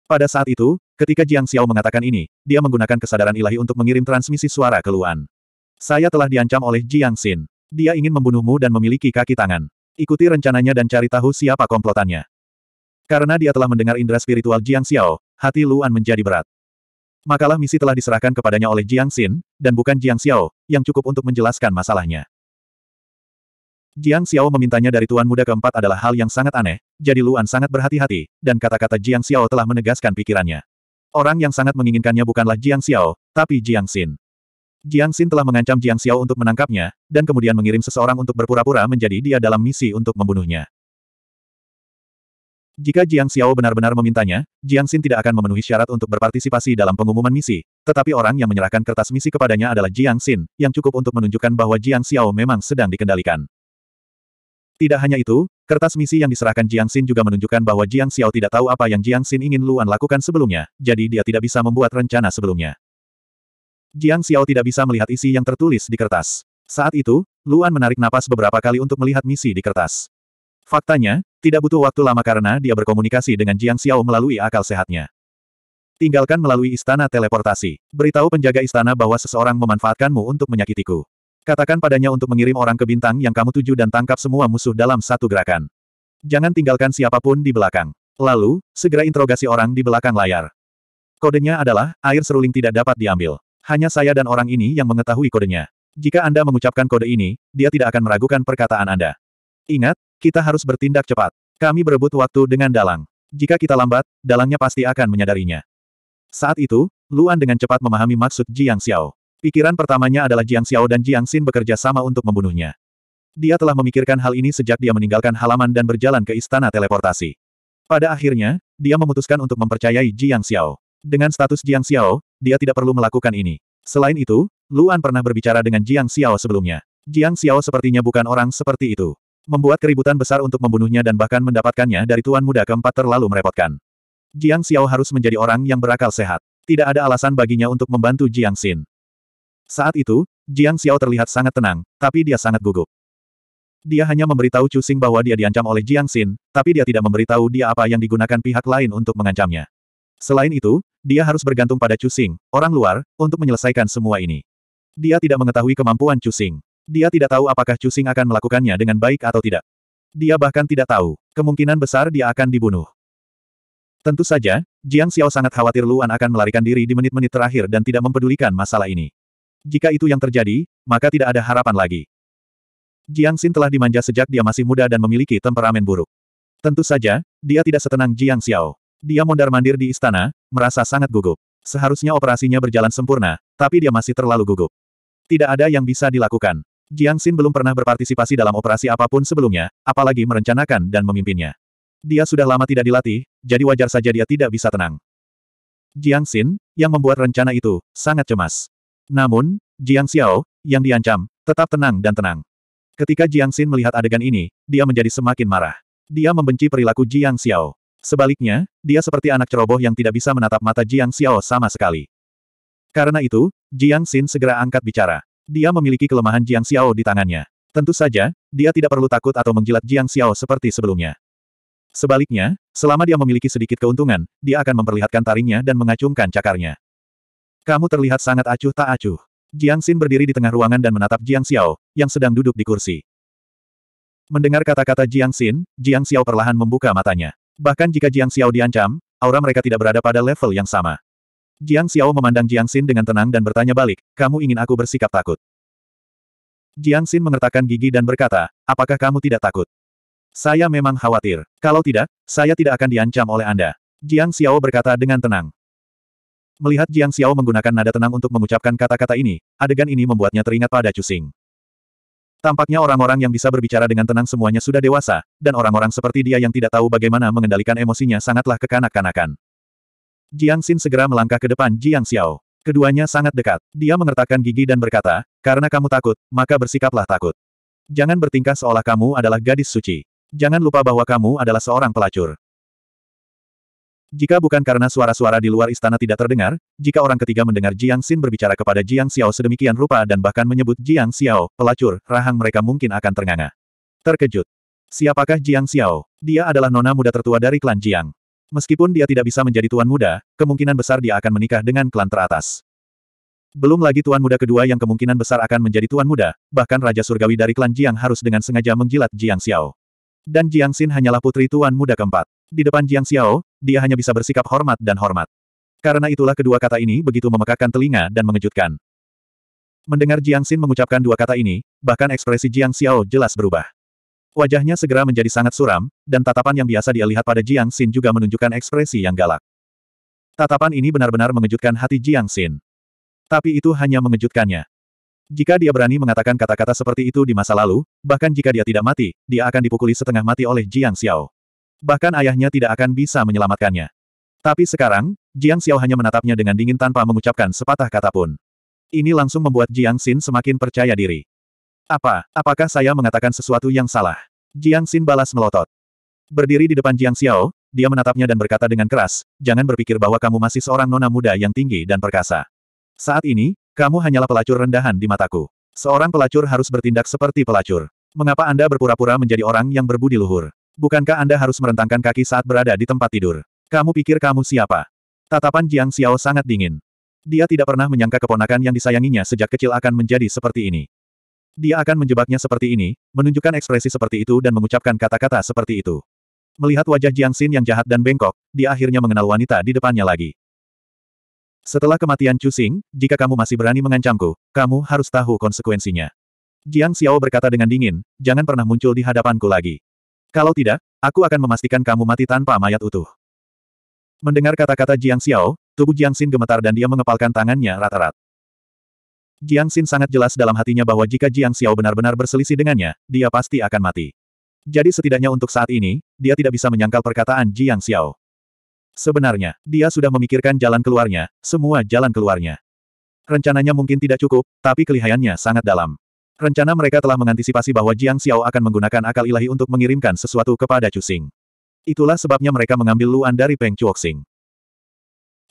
Pada saat itu, ketika Jiang Xiao mengatakan ini, dia menggunakan kesadaran ilahi untuk mengirim transmisi suara ke Luan. Saya telah diancam oleh Jiang Xin. Dia ingin membunuhmu dan memiliki kaki tangan. Ikuti rencananya dan cari tahu siapa komplotannya. Karena dia telah mendengar indera spiritual Jiang Xiao, hati Luan menjadi berat. Makalah misi telah diserahkan kepadanya oleh Jiang Xin, dan bukan Jiang Xiao, yang cukup untuk menjelaskan masalahnya. Jiang Xiao memintanya dari tuan muda keempat adalah hal yang sangat aneh, jadi Luan sangat berhati-hati, dan kata-kata Jiang Xiao telah menegaskan pikirannya. Orang yang sangat menginginkannya bukanlah Jiang Xiao, tapi Jiang Xin. Jiang Xin telah mengancam Jiang Xiao untuk menangkapnya, dan kemudian mengirim seseorang untuk berpura-pura menjadi dia dalam misi untuk membunuhnya. Jika Jiang Xiao benar-benar memintanya, Jiang Xin tidak akan memenuhi syarat untuk berpartisipasi dalam pengumuman misi, tetapi orang yang menyerahkan kertas misi kepadanya adalah Jiang Xin, yang cukup untuk menunjukkan bahwa Jiang Xiao memang sedang dikendalikan. Tidak hanya itu, kertas misi yang diserahkan Jiang Xin juga menunjukkan bahwa Jiang Xiao tidak tahu apa yang Jiang Xin ingin Luan lakukan sebelumnya, jadi dia tidak bisa membuat rencana sebelumnya. Jiang Xiao tidak bisa melihat isi yang tertulis di kertas. Saat itu, Luan menarik napas beberapa kali untuk melihat misi di kertas. Faktanya, tidak butuh waktu lama karena dia berkomunikasi dengan Jiang Xiao melalui akal sehatnya. Tinggalkan melalui istana teleportasi. Beritahu penjaga istana bahwa seseorang memanfaatkanmu untuk menyakitiku. Katakan padanya untuk mengirim orang ke bintang yang kamu tuju dan tangkap semua musuh dalam satu gerakan. Jangan tinggalkan siapapun di belakang. Lalu, segera interogasi orang di belakang layar. Kodenya adalah, air seruling tidak dapat diambil. Hanya saya dan orang ini yang mengetahui kodenya. Jika Anda mengucapkan kode ini, dia tidak akan meragukan perkataan Anda. Ingat, kita harus bertindak cepat. Kami berebut waktu dengan dalang. Jika kita lambat, dalangnya pasti akan menyadarinya. Saat itu, Luan dengan cepat memahami maksud Jiang Xiao. Pikiran pertamanya adalah Jiang Xiao dan Jiang Xin bekerja sama untuk membunuhnya. Dia telah memikirkan hal ini sejak dia meninggalkan halaman dan berjalan ke istana teleportasi. Pada akhirnya, dia memutuskan untuk mempercayai Jiang Xiao. Dengan status Jiang Xiao, dia tidak perlu melakukan ini. Selain itu, Luan pernah berbicara dengan Jiang Xiao sebelumnya. Jiang Xiao sepertinya bukan orang seperti itu. Membuat keributan besar untuk membunuhnya dan bahkan mendapatkannya dari tuan muda keempat terlalu merepotkan. Jiang Xiao harus menjadi orang yang berakal sehat. Tidak ada alasan baginya untuk membantu Jiang Xin. Saat itu, Jiang Xiao terlihat sangat tenang, tapi dia sangat gugup. Dia hanya memberitahu Chu Xing bahwa dia diancam oleh Jiang Xin, tapi dia tidak memberitahu dia apa yang digunakan pihak lain untuk mengancamnya. Selain itu, dia harus bergantung pada Chu Xing, orang luar, untuk menyelesaikan semua ini. Dia tidak mengetahui kemampuan Chu Xing. Dia tidak tahu apakah Chu Xing akan melakukannya dengan baik atau tidak. Dia bahkan tidak tahu, kemungkinan besar dia akan dibunuh. Tentu saja, Jiang Xiao sangat khawatir Luan akan melarikan diri di menit-menit terakhir dan tidak mempedulikan masalah ini. Jika itu yang terjadi, maka tidak ada harapan lagi. Jiang Xin telah dimanja sejak dia masih muda dan memiliki temperamen buruk. Tentu saja, dia tidak setenang Jiang Xiao. Dia mondar-mandir di istana, merasa sangat gugup. Seharusnya operasinya berjalan sempurna, tapi dia masih terlalu gugup. Tidak ada yang bisa dilakukan. Jiang Xin belum pernah berpartisipasi dalam operasi apapun sebelumnya, apalagi merencanakan dan memimpinnya. Dia sudah lama tidak dilatih, jadi wajar saja dia tidak bisa tenang. Jiang Xin, yang membuat rencana itu, sangat cemas. Namun, Jiang Xiao, yang diancam, tetap tenang dan tenang. Ketika Jiang Xin melihat adegan ini, dia menjadi semakin marah. Dia membenci perilaku Jiang Xiao. Sebaliknya, dia seperti anak ceroboh yang tidak bisa menatap mata Jiang Xiao sama sekali. Karena itu, Jiang Xin segera angkat bicara. Dia memiliki kelemahan Jiang Xiao di tangannya. Tentu saja, dia tidak perlu takut atau menjilat Jiang Xiao seperti sebelumnya. Sebaliknya, selama dia memiliki sedikit keuntungan, dia akan memperlihatkan taringnya dan mengacungkan cakarnya. Kamu terlihat sangat acuh tak acuh. Jiang Xin berdiri di tengah ruangan dan menatap Jiang Xiao, yang sedang duduk di kursi. Mendengar kata-kata Jiang Xin, Jiang Xiao perlahan membuka matanya. Bahkan jika Jiang Xiao diancam, aura mereka tidak berada pada level yang sama. Jiang Xiao memandang Jiang Xin dengan tenang dan bertanya balik, kamu ingin aku bersikap takut? Jiang Xin mengertakkan gigi dan berkata, apakah kamu tidak takut? Saya memang khawatir. Kalau tidak, saya tidak akan diancam oleh Anda. Jiang Xiao berkata dengan tenang. Melihat Jiang Xiao menggunakan nada tenang untuk mengucapkan kata-kata ini, adegan ini membuatnya teringat pada Cusing. Tampaknya orang-orang yang bisa berbicara dengan tenang semuanya sudah dewasa, dan orang-orang seperti dia yang tidak tahu bagaimana mengendalikan emosinya sangatlah kekanak-kanakan. Jiang Xin segera melangkah ke depan Jiang Xiao. Keduanya sangat dekat. Dia mengertakkan gigi dan berkata, karena kamu takut, maka bersikaplah takut. Jangan bertingkah seolah kamu adalah gadis suci. Jangan lupa bahwa kamu adalah seorang pelacur. Jika bukan karena suara-suara di luar istana tidak terdengar, jika orang ketiga mendengar Jiang Xin berbicara kepada Jiang Xiao sedemikian rupa dan bahkan menyebut Jiang Xiao, pelacur, rahang mereka mungkin akan ternganga. Terkejut. Siapakah Jiang Xiao? Dia adalah nona muda tertua dari klan Jiang. Meskipun dia tidak bisa menjadi tuan muda, kemungkinan besar dia akan menikah dengan klan teratas. Belum lagi tuan muda kedua yang kemungkinan besar akan menjadi tuan muda, bahkan Raja Surgawi dari klan Jiang harus dengan sengaja menjilat Jiang Xiao. Dan Jiang Xin hanyalah putri tuan muda keempat. Di depan Jiang Xiao, dia hanya bisa bersikap hormat dan hormat. Karena itulah kedua kata ini begitu memekakkan telinga dan mengejutkan. Mendengar Jiang Xin mengucapkan dua kata ini, bahkan ekspresi Jiang Xiao jelas berubah. Wajahnya segera menjadi sangat suram, dan tatapan yang biasa dia lihat pada Jiang Xin juga menunjukkan ekspresi yang galak. Tatapan ini benar-benar mengejutkan hati Jiang Xin. Tapi itu hanya mengejutkannya. Jika dia berani mengatakan kata-kata seperti itu di masa lalu, bahkan jika dia tidak mati, dia akan dipukuli setengah mati oleh Jiang Xiao. Bahkan ayahnya tidak akan bisa menyelamatkannya. Tapi sekarang, Jiang Xiao hanya menatapnya dengan dingin tanpa mengucapkan sepatah kata pun. Ini langsung membuat Jiang Xin semakin percaya diri. Apa, apakah saya mengatakan sesuatu yang salah? Jiang Xin balas melotot. Berdiri di depan Jiang Xiao, dia menatapnya dan berkata dengan keras, jangan berpikir bahwa kamu masih seorang nona muda yang tinggi dan perkasa. Saat ini, kamu hanyalah pelacur rendahan di mataku. Seorang pelacur harus bertindak seperti pelacur. Mengapa Anda berpura-pura menjadi orang yang berbudi luhur? Bukankah Anda harus merentangkan kaki saat berada di tempat tidur? Kamu pikir kamu siapa? Tatapan Jiang Xiao sangat dingin. Dia tidak pernah menyangka keponakan yang disayanginya sejak kecil akan menjadi seperti ini. Dia akan menjebaknya seperti ini, menunjukkan ekspresi seperti itu dan mengucapkan kata-kata seperti itu. Melihat wajah Jiang Xin yang jahat dan bengkok, dia akhirnya mengenal wanita di depannya lagi. Setelah kematian Chu Xing, jika kamu masih berani mengancamku, kamu harus tahu konsekuensinya. Jiang Xiao berkata dengan dingin, jangan pernah muncul di hadapanku lagi. Kalau tidak, aku akan memastikan kamu mati tanpa mayat utuh. Mendengar kata-kata Jiang Xiao, tubuh Jiang Xin gemetar dan dia mengepalkan tangannya rata-rat. Jiang Xin sangat jelas dalam hatinya bahwa jika Jiang Xiao benar-benar berselisih dengannya, dia pasti akan mati. Jadi setidaknya untuk saat ini, dia tidak bisa menyangkal perkataan Jiang Xiao. Sebenarnya, dia sudah memikirkan jalan keluarnya, semua jalan keluarnya. Rencananya mungkin tidak cukup, tapi kelihayannya sangat dalam. Rencana mereka telah mengantisipasi bahwa Jiang Xiao akan menggunakan akal ilahi untuk mengirimkan sesuatu kepada Chu Xing. Itulah sebabnya mereka mengambil Luan dari Peng Xing.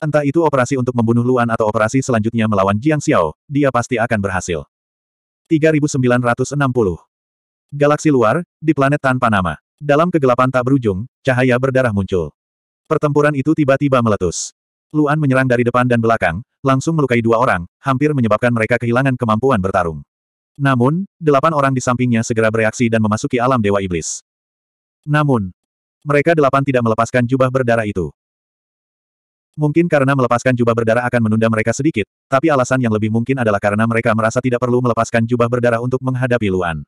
Entah itu operasi untuk membunuh Luan atau operasi selanjutnya melawan Jiang Xiao, dia pasti akan berhasil. 3960 Galaksi luar, di planet tanpa nama. Dalam kegelapan tak berujung, cahaya berdarah muncul. Pertempuran itu tiba-tiba meletus. Luan menyerang dari depan dan belakang, langsung melukai dua orang, hampir menyebabkan mereka kehilangan kemampuan bertarung. Namun, delapan orang di sampingnya segera bereaksi dan memasuki alam Dewa Iblis. Namun, mereka delapan tidak melepaskan jubah berdarah itu. Mungkin karena melepaskan jubah berdarah akan menunda mereka sedikit, tapi alasan yang lebih mungkin adalah karena mereka merasa tidak perlu melepaskan jubah berdarah untuk menghadapi Luan.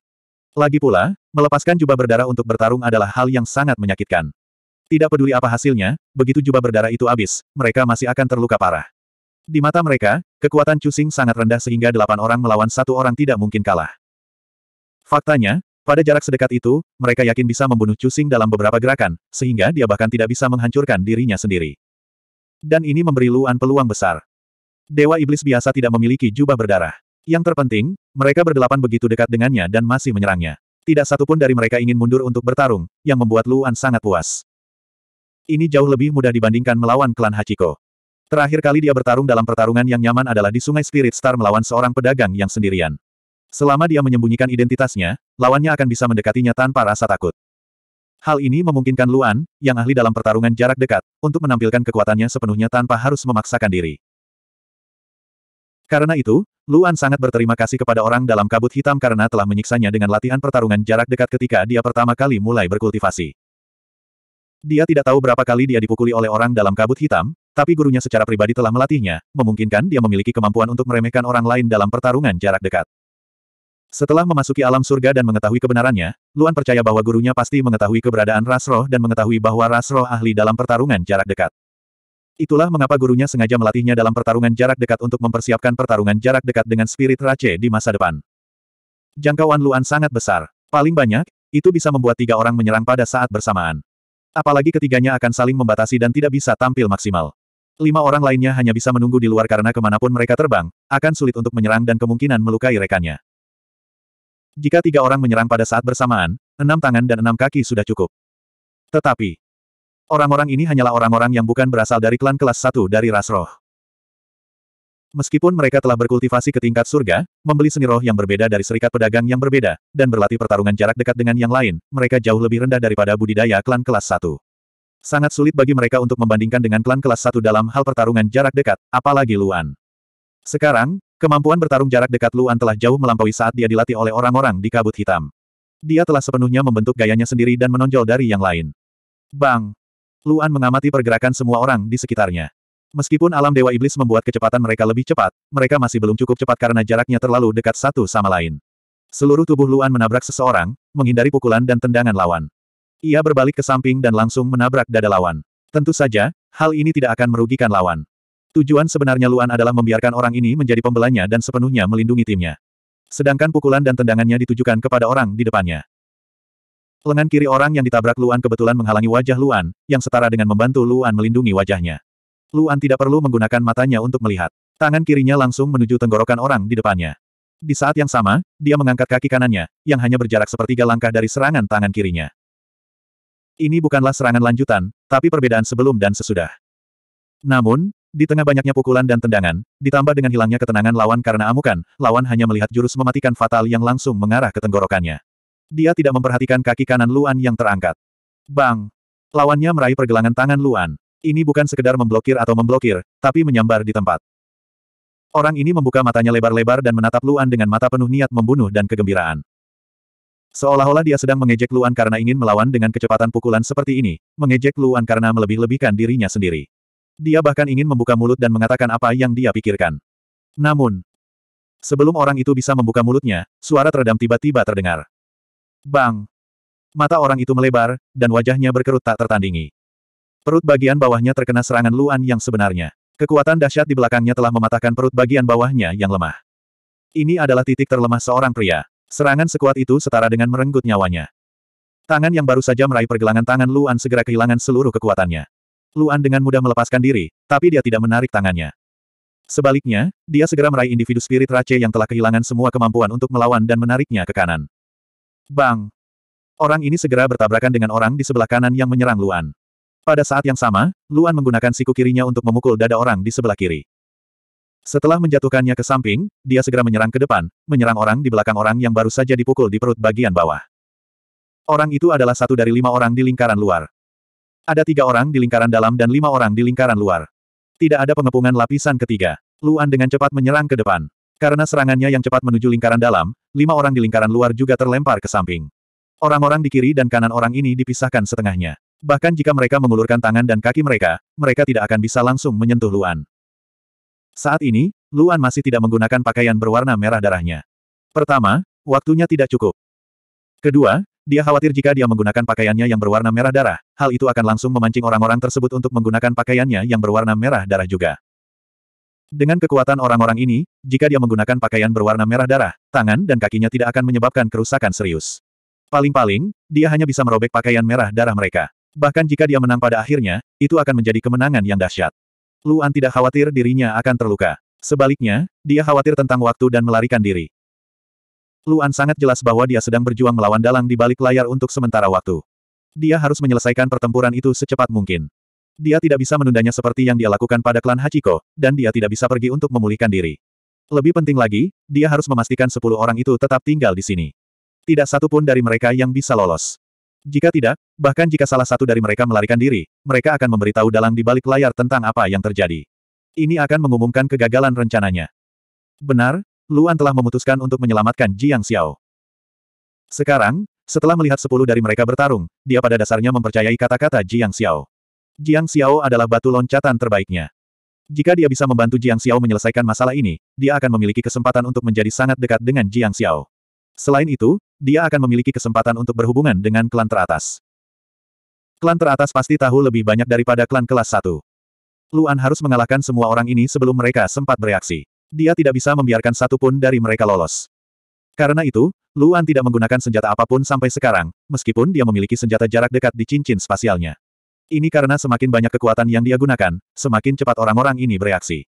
Lagi pula, melepaskan jubah berdarah untuk bertarung adalah hal yang sangat menyakitkan. Tidak peduli apa hasilnya, begitu jubah berdarah itu habis, mereka masih akan terluka parah. Di mata mereka, kekuatan Cusing sangat rendah sehingga delapan orang melawan satu orang tidak mungkin kalah. Faktanya, pada jarak sedekat itu, mereka yakin bisa membunuh Cusing dalam beberapa gerakan, sehingga dia bahkan tidak bisa menghancurkan dirinya sendiri. Dan ini memberi Luan peluang besar. Dewa Iblis biasa tidak memiliki jubah berdarah. Yang terpenting, mereka berdelapan begitu dekat dengannya dan masih menyerangnya. Tidak satupun dari mereka ingin mundur untuk bertarung, yang membuat Luan sangat puas. Ini jauh lebih mudah dibandingkan melawan klan Hachiko. Terakhir kali dia bertarung dalam pertarungan yang nyaman adalah di Sungai Spirit Star melawan seorang pedagang yang sendirian. Selama dia menyembunyikan identitasnya, lawannya akan bisa mendekatinya tanpa rasa takut. Hal ini memungkinkan Luan, yang ahli dalam pertarungan jarak dekat, untuk menampilkan kekuatannya sepenuhnya tanpa harus memaksakan diri. Karena itu, Luan sangat berterima kasih kepada orang dalam kabut hitam karena telah menyiksanya dengan latihan pertarungan jarak dekat ketika dia pertama kali mulai berkultivasi. Dia tidak tahu berapa kali dia dipukuli oleh orang dalam kabut hitam, tapi gurunya secara pribadi telah melatihnya, memungkinkan dia memiliki kemampuan untuk meremehkan orang lain dalam pertarungan jarak dekat. Setelah memasuki alam surga dan mengetahui kebenarannya, Luan percaya bahwa gurunya pasti mengetahui keberadaan Rasroh dan mengetahui bahwa Rasroh ahli dalam pertarungan jarak dekat. Itulah mengapa gurunya sengaja melatihnya dalam pertarungan jarak dekat untuk mempersiapkan pertarungan jarak dekat dengan spirit race di masa depan. Jangkauan Luan sangat besar. Paling banyak, itu bisa membuat tiga orang menyerang pada saat bersamaan. Apalagi ketiganya akan saling membatasi dan tidak bisa tampil maksimal. Lima orang lainnya hanya bisa menunggu di luar karena kemanapun mereka terbang, akan sulit untuk menyerang dan kemungkinan melukai rekannya. Jika tiga orang menyerang pada saat bersamaan, enam tangan dan enam kaki sudah cukup. Tetapi, orang-orang ini hanyalah orang-orang yang bukan berasal dari klan kelas satu dari ras roh. Meskipun mereka telah berkultivasi ke tingkat surga, membeli seni roh yang berbeda dari serikat pedagang yang berbeda, dan berlatih pertarungan jarak dekat dengan yang lain, mereka jauh lebih rendah daripada budidaya klan kelas 1. Sangat sulit bagi mereka untuk membandingkan dengan klan kelas 1 dalam hal pertarungan jarak dekat, apalagi Luan. Sekarang, kemampuan bertarung jarak dekat Luan telah jauh melampaui saat dia dilatih oleh orang-orang di kabut hitam. Dia telah sepenuhnya membentuk gayanya sendiri dan menonjol dari yang lain. Bang! Luan mengamati pergerakan semua orang di sekitarnya. Meskipun alam Dewa Iblis membuat kecepatan mereka lebih cepat, mereka masih belum cukup cepat karena jaraknya terlalu dekat satu sama lain. Seluruh tubuh Luan menabrak seseorang, menghindari pukulan dan tendangan lawan. Ia berbalik ke samping dan langsung menabrak dada lawan. Tentu saja, hal ini tidak akan merugikan lawan. Tujuan sebenarnya Luan adalah membiarkan orang ini menjadi pembelanya dan sepenuhnya melindungi timnya. Sedangkan pukulan dan tendangannya ditujukan kepada orang di depannya. Lengan kiri orang yang ditabrak Luan kebetulan menghalangi wajah Luan, yang setara dengan membantu Luan melindungi wajahnya. Luan tidak perlu menggunakan matanya untuk melihat. Tangan kirinya langsung menuju tenggorokan orang di depannya. Di saat yang sama, dia mengangkat kaki kanannya, yang hanya berjarak sepertiga langkah dari serangan tangan kirinya. Ini bukanlah serangan lanjutan, tapi perbedaan sebelum dan sesudah. Namun, di tengah banyaknya pukulan dan tendangan, ditambah dengan hilangnya ketenangan lawan karena amukan, lawan hanya melihat jurus mematikan fatal yang langsung mengarah ke tenggorokannya. Dia tidak memperhatikan kaki kanan Luan yang terangkat. Bang! Lawannya meraih pergelangan tangan Luan. Ini bukan sekedar memblokir atau memblokir, tapi menyambar di tempat. Orang ini membuka matanya lebar-lebar dan menatap Luan dengan mata penuh niat membunuh dan kegembiraan. Seolah-olah dia sedang mengejek Luan karena ingin melawan dengan kecepatan pukulan seperti ini, mengejek Luan karena melebih-lebihkan dirinya sendiri. Dia bahkan ingin membuka mulut dan mengatakan apa yang dia pikirkan. Namun, sebelum orang itu bisa membuka mulutnya, suara teredam tiba-tiba terdengar. Bang! Mata orang itu melebar, dan wajahnya berkerut tak tertandingi. Perut bagian bawahnya terkena serangan Luan yang sebenarnya. Kekuatan dahsyat di belakangnya telah mematahkan perut bagian bawahnya yang lemah. Ini adalah titik terlemah seorang pria. Serangan sekuat itu setara dengan merenggut nyawanya. Tangan yang baru saja meraih pergelangan tangan Luan segera kehilangan seluruh kekuatannya. Luan dengan mudah melepaskan diri, tapi dia tidak menarik tangannya. Sebaliknya, dia segera meraih individu spirit race yang telah kehilangan semua kemampuan untuk melawan dan menariknya ke kanan. Bang! Orang ini segera bertabrakan dengan orang di sebelah kanan yang menyerang Luan. Pada saat yang sama, Luan menggunakan siku kirinya untuk memukul dada orang di sebelah kiri. Setelah menjatuhkannya ke samping, dia segera menyerang ke depan, menyerang orang di belakang orang yang baru saja dipukul di perut bagian bawah. Orang itu adalah satu dari lima orang di lingkaran luar. Ada tiga orang di lingkaran dalam dan lima orang di lingkaran luar. Tidak ada pengepungan lapisan ketiga. Luan dengan cepat menyerang ke depan. Karena serangannya yang cepat menuju lingkaran dalam, lima orang di lingkaran luar juga terlempar ke samping. Orang-orang di kiri dan kanan orang ini dipisahkan setengahnya. Bahkan jika mereka mengulurkan tangan dan kaki mereka, mereka tidak akan bisa langsung menyentuh Luan. Saat ini, Luan masih tidak menggunakan pakaian berwarna merah darahnya. Pertama, waktunya tidak cukup. Kedua, dia khawatir jika dia menggunakan pakaiannya yang berwarna merah darah, hal itu akan langsung memancing orang-orang tersebut untuk menggunakan pakaiannya yang berwarna merah darah juga. Dengan kekuatan orang-orang ini, jika dia menggunakan pakaian berwarna merah darah, tangan dan kakinya tidak akan menyebabkan kerusakan serius. Paling-paling, dia hanya bisa merobek pakaian merah darah mereka. Bahkan jika dia menang pada akhirnya, itu akan menjadi kemenangan yang dahsyat. Luan tidak khawatir dirinya akan terluka. Sebaliknya, dia khawatir tentang waktu dan melarikan diri. Luan sangat jelas bahwa dia sedang berjuang melawan dalang di balik layar untuk sementara waktu. Dia harus menyelesaikan pertempuran itu secepat mungkin. Dia tidak bisa menundanya seperti yang dia lakukan pada klan Hachiko, dan dia tidak bisa pergi untuk memulihkan diri. Lebih penting lagi, dia harus memastikan sepuluh orang itu tetap tinggal di sini. Tidak satu pun dari mereka yang bisa lolos. Jika tidak, bahkan jika salah satu dari mereka melarikan diri, mereka akan memberitahu dalang di balik layar tentang apa yang terjadi. Ini akan mengumumkan kegagalan rencananya. Benar, Luan telah memutuskan untuk menyelamatkan Jiang Xiao. Sekarang, setelah melihat sepuluh dari mereka bertarung, dia pada dasarnya mempercayai kata-kata Jiang Xiao. Jiang Xiao adalah batu loncatan terbaiknya. Jika dia bisa membantu Jiang Xiao menyelesaikan masalah ini, dia akan memiliki kesempatan untuk menjadi sangat dekat dengan Jiang Xiao. Selain itu, dia akan memiliki kesempatan untuk berhubungan dengan klan teratas. Klan teratas pasti tahu lebih banyak daripada klan kelas 1. Luan harus mengalahkan semua orang ini sebelum mereka sempat bereaksi. Dia tidak bisa membiarkan satu pun dari mereka lolos. Karena itu, Luan tidak menggunakan senjata apapun sampai sekarang, meskipun dia memiliki senjata jarak dekat di cincin spasialnya. Ini karena semakin banyak kekuatan yang dia gunakan, semakin cepat orang-orang ini bereaksi.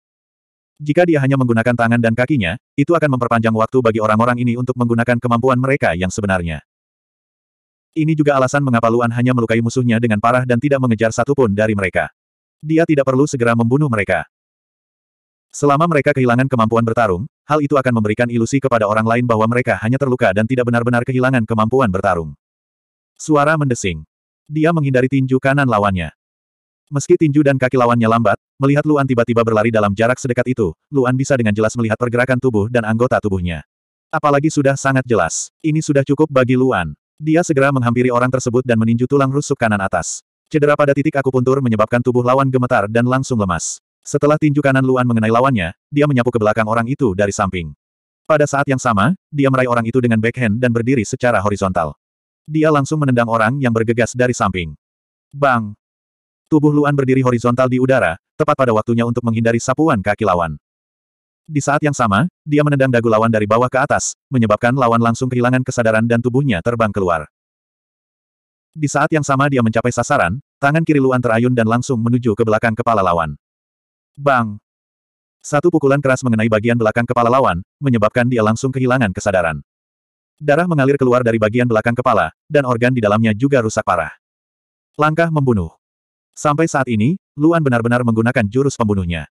Jika dia hanya menggunakan tangan dan kakinya, itu akan memperpanjang waktu bagi orang-orang ini untuk menggunakan kemampuan mereka yang sebenarnya. Ini juga alasan mengapa Luan hanya melukai musuhnya dengan parah dan tidak mengejar satupun dari mereka. Dia tidak perlu segera membunuh mereka. Selama mereka kehilangan kemampuan bertarung, hal itu akan memberikan ilusi kepada orang lain bahwa mereka hanya terluka dan tidak benar-benar kehilangan kemampuan bertarung. Suara mendesing. Dia menghindari tinju kanan lawannya. Meski tinju dan kaki lawannya lambat, melihat Luan tiba-tiba berlari dalam jarak sedekat itu, Luan bisa dengan jelas melihat pergerakan tubuh dan anggota tubuhnya. Apalagi sudah sangat jelas. Ini sudah cukup bagi Luan. Dia segera menghampiri orang tersebut dan meninju tulang rusuk kanan atas. Cedera pada titik akupuntur menyebabkan tubuh lawan gemetar dan langsung lemas. Setelah tinju kanan Luan mengenai lawannya, dia menyapu ke belakang orang itu dari samping. Pada saat yang sama, dia meraih orang itu dengan backhand dan berdiri secara horizontal. Dia langsung menendang orang yang bergegas dari samping. Bang! Tubuh Luan berdiri horizontal di udara, tepat pada waktunya untuk menghindari sapuan kaki lawan. Di saat yang sama, dia menendang dagu lawan dari bawah ke atas, menyebabkan lawan langsung kehilangan kesadaran dan tubuhnya terbang keluar. Di saat yang sama dia mencapai sasaran, tangan kiri Luan terayun dan langsung menuju ke belakang kepala lawan. Bang! Satu pukulan keras mengenai bagian belakang kepala lawan, menyebabkan dia langsung kehilangan kesadaran. Darah mengalir keluar dari bagian belakang kepala, dan organ di dalamnya juga rusak parah. Langkah membunuh. Sampai saat ini, Luan benar-benar menggunakan jurus pembunuhnya.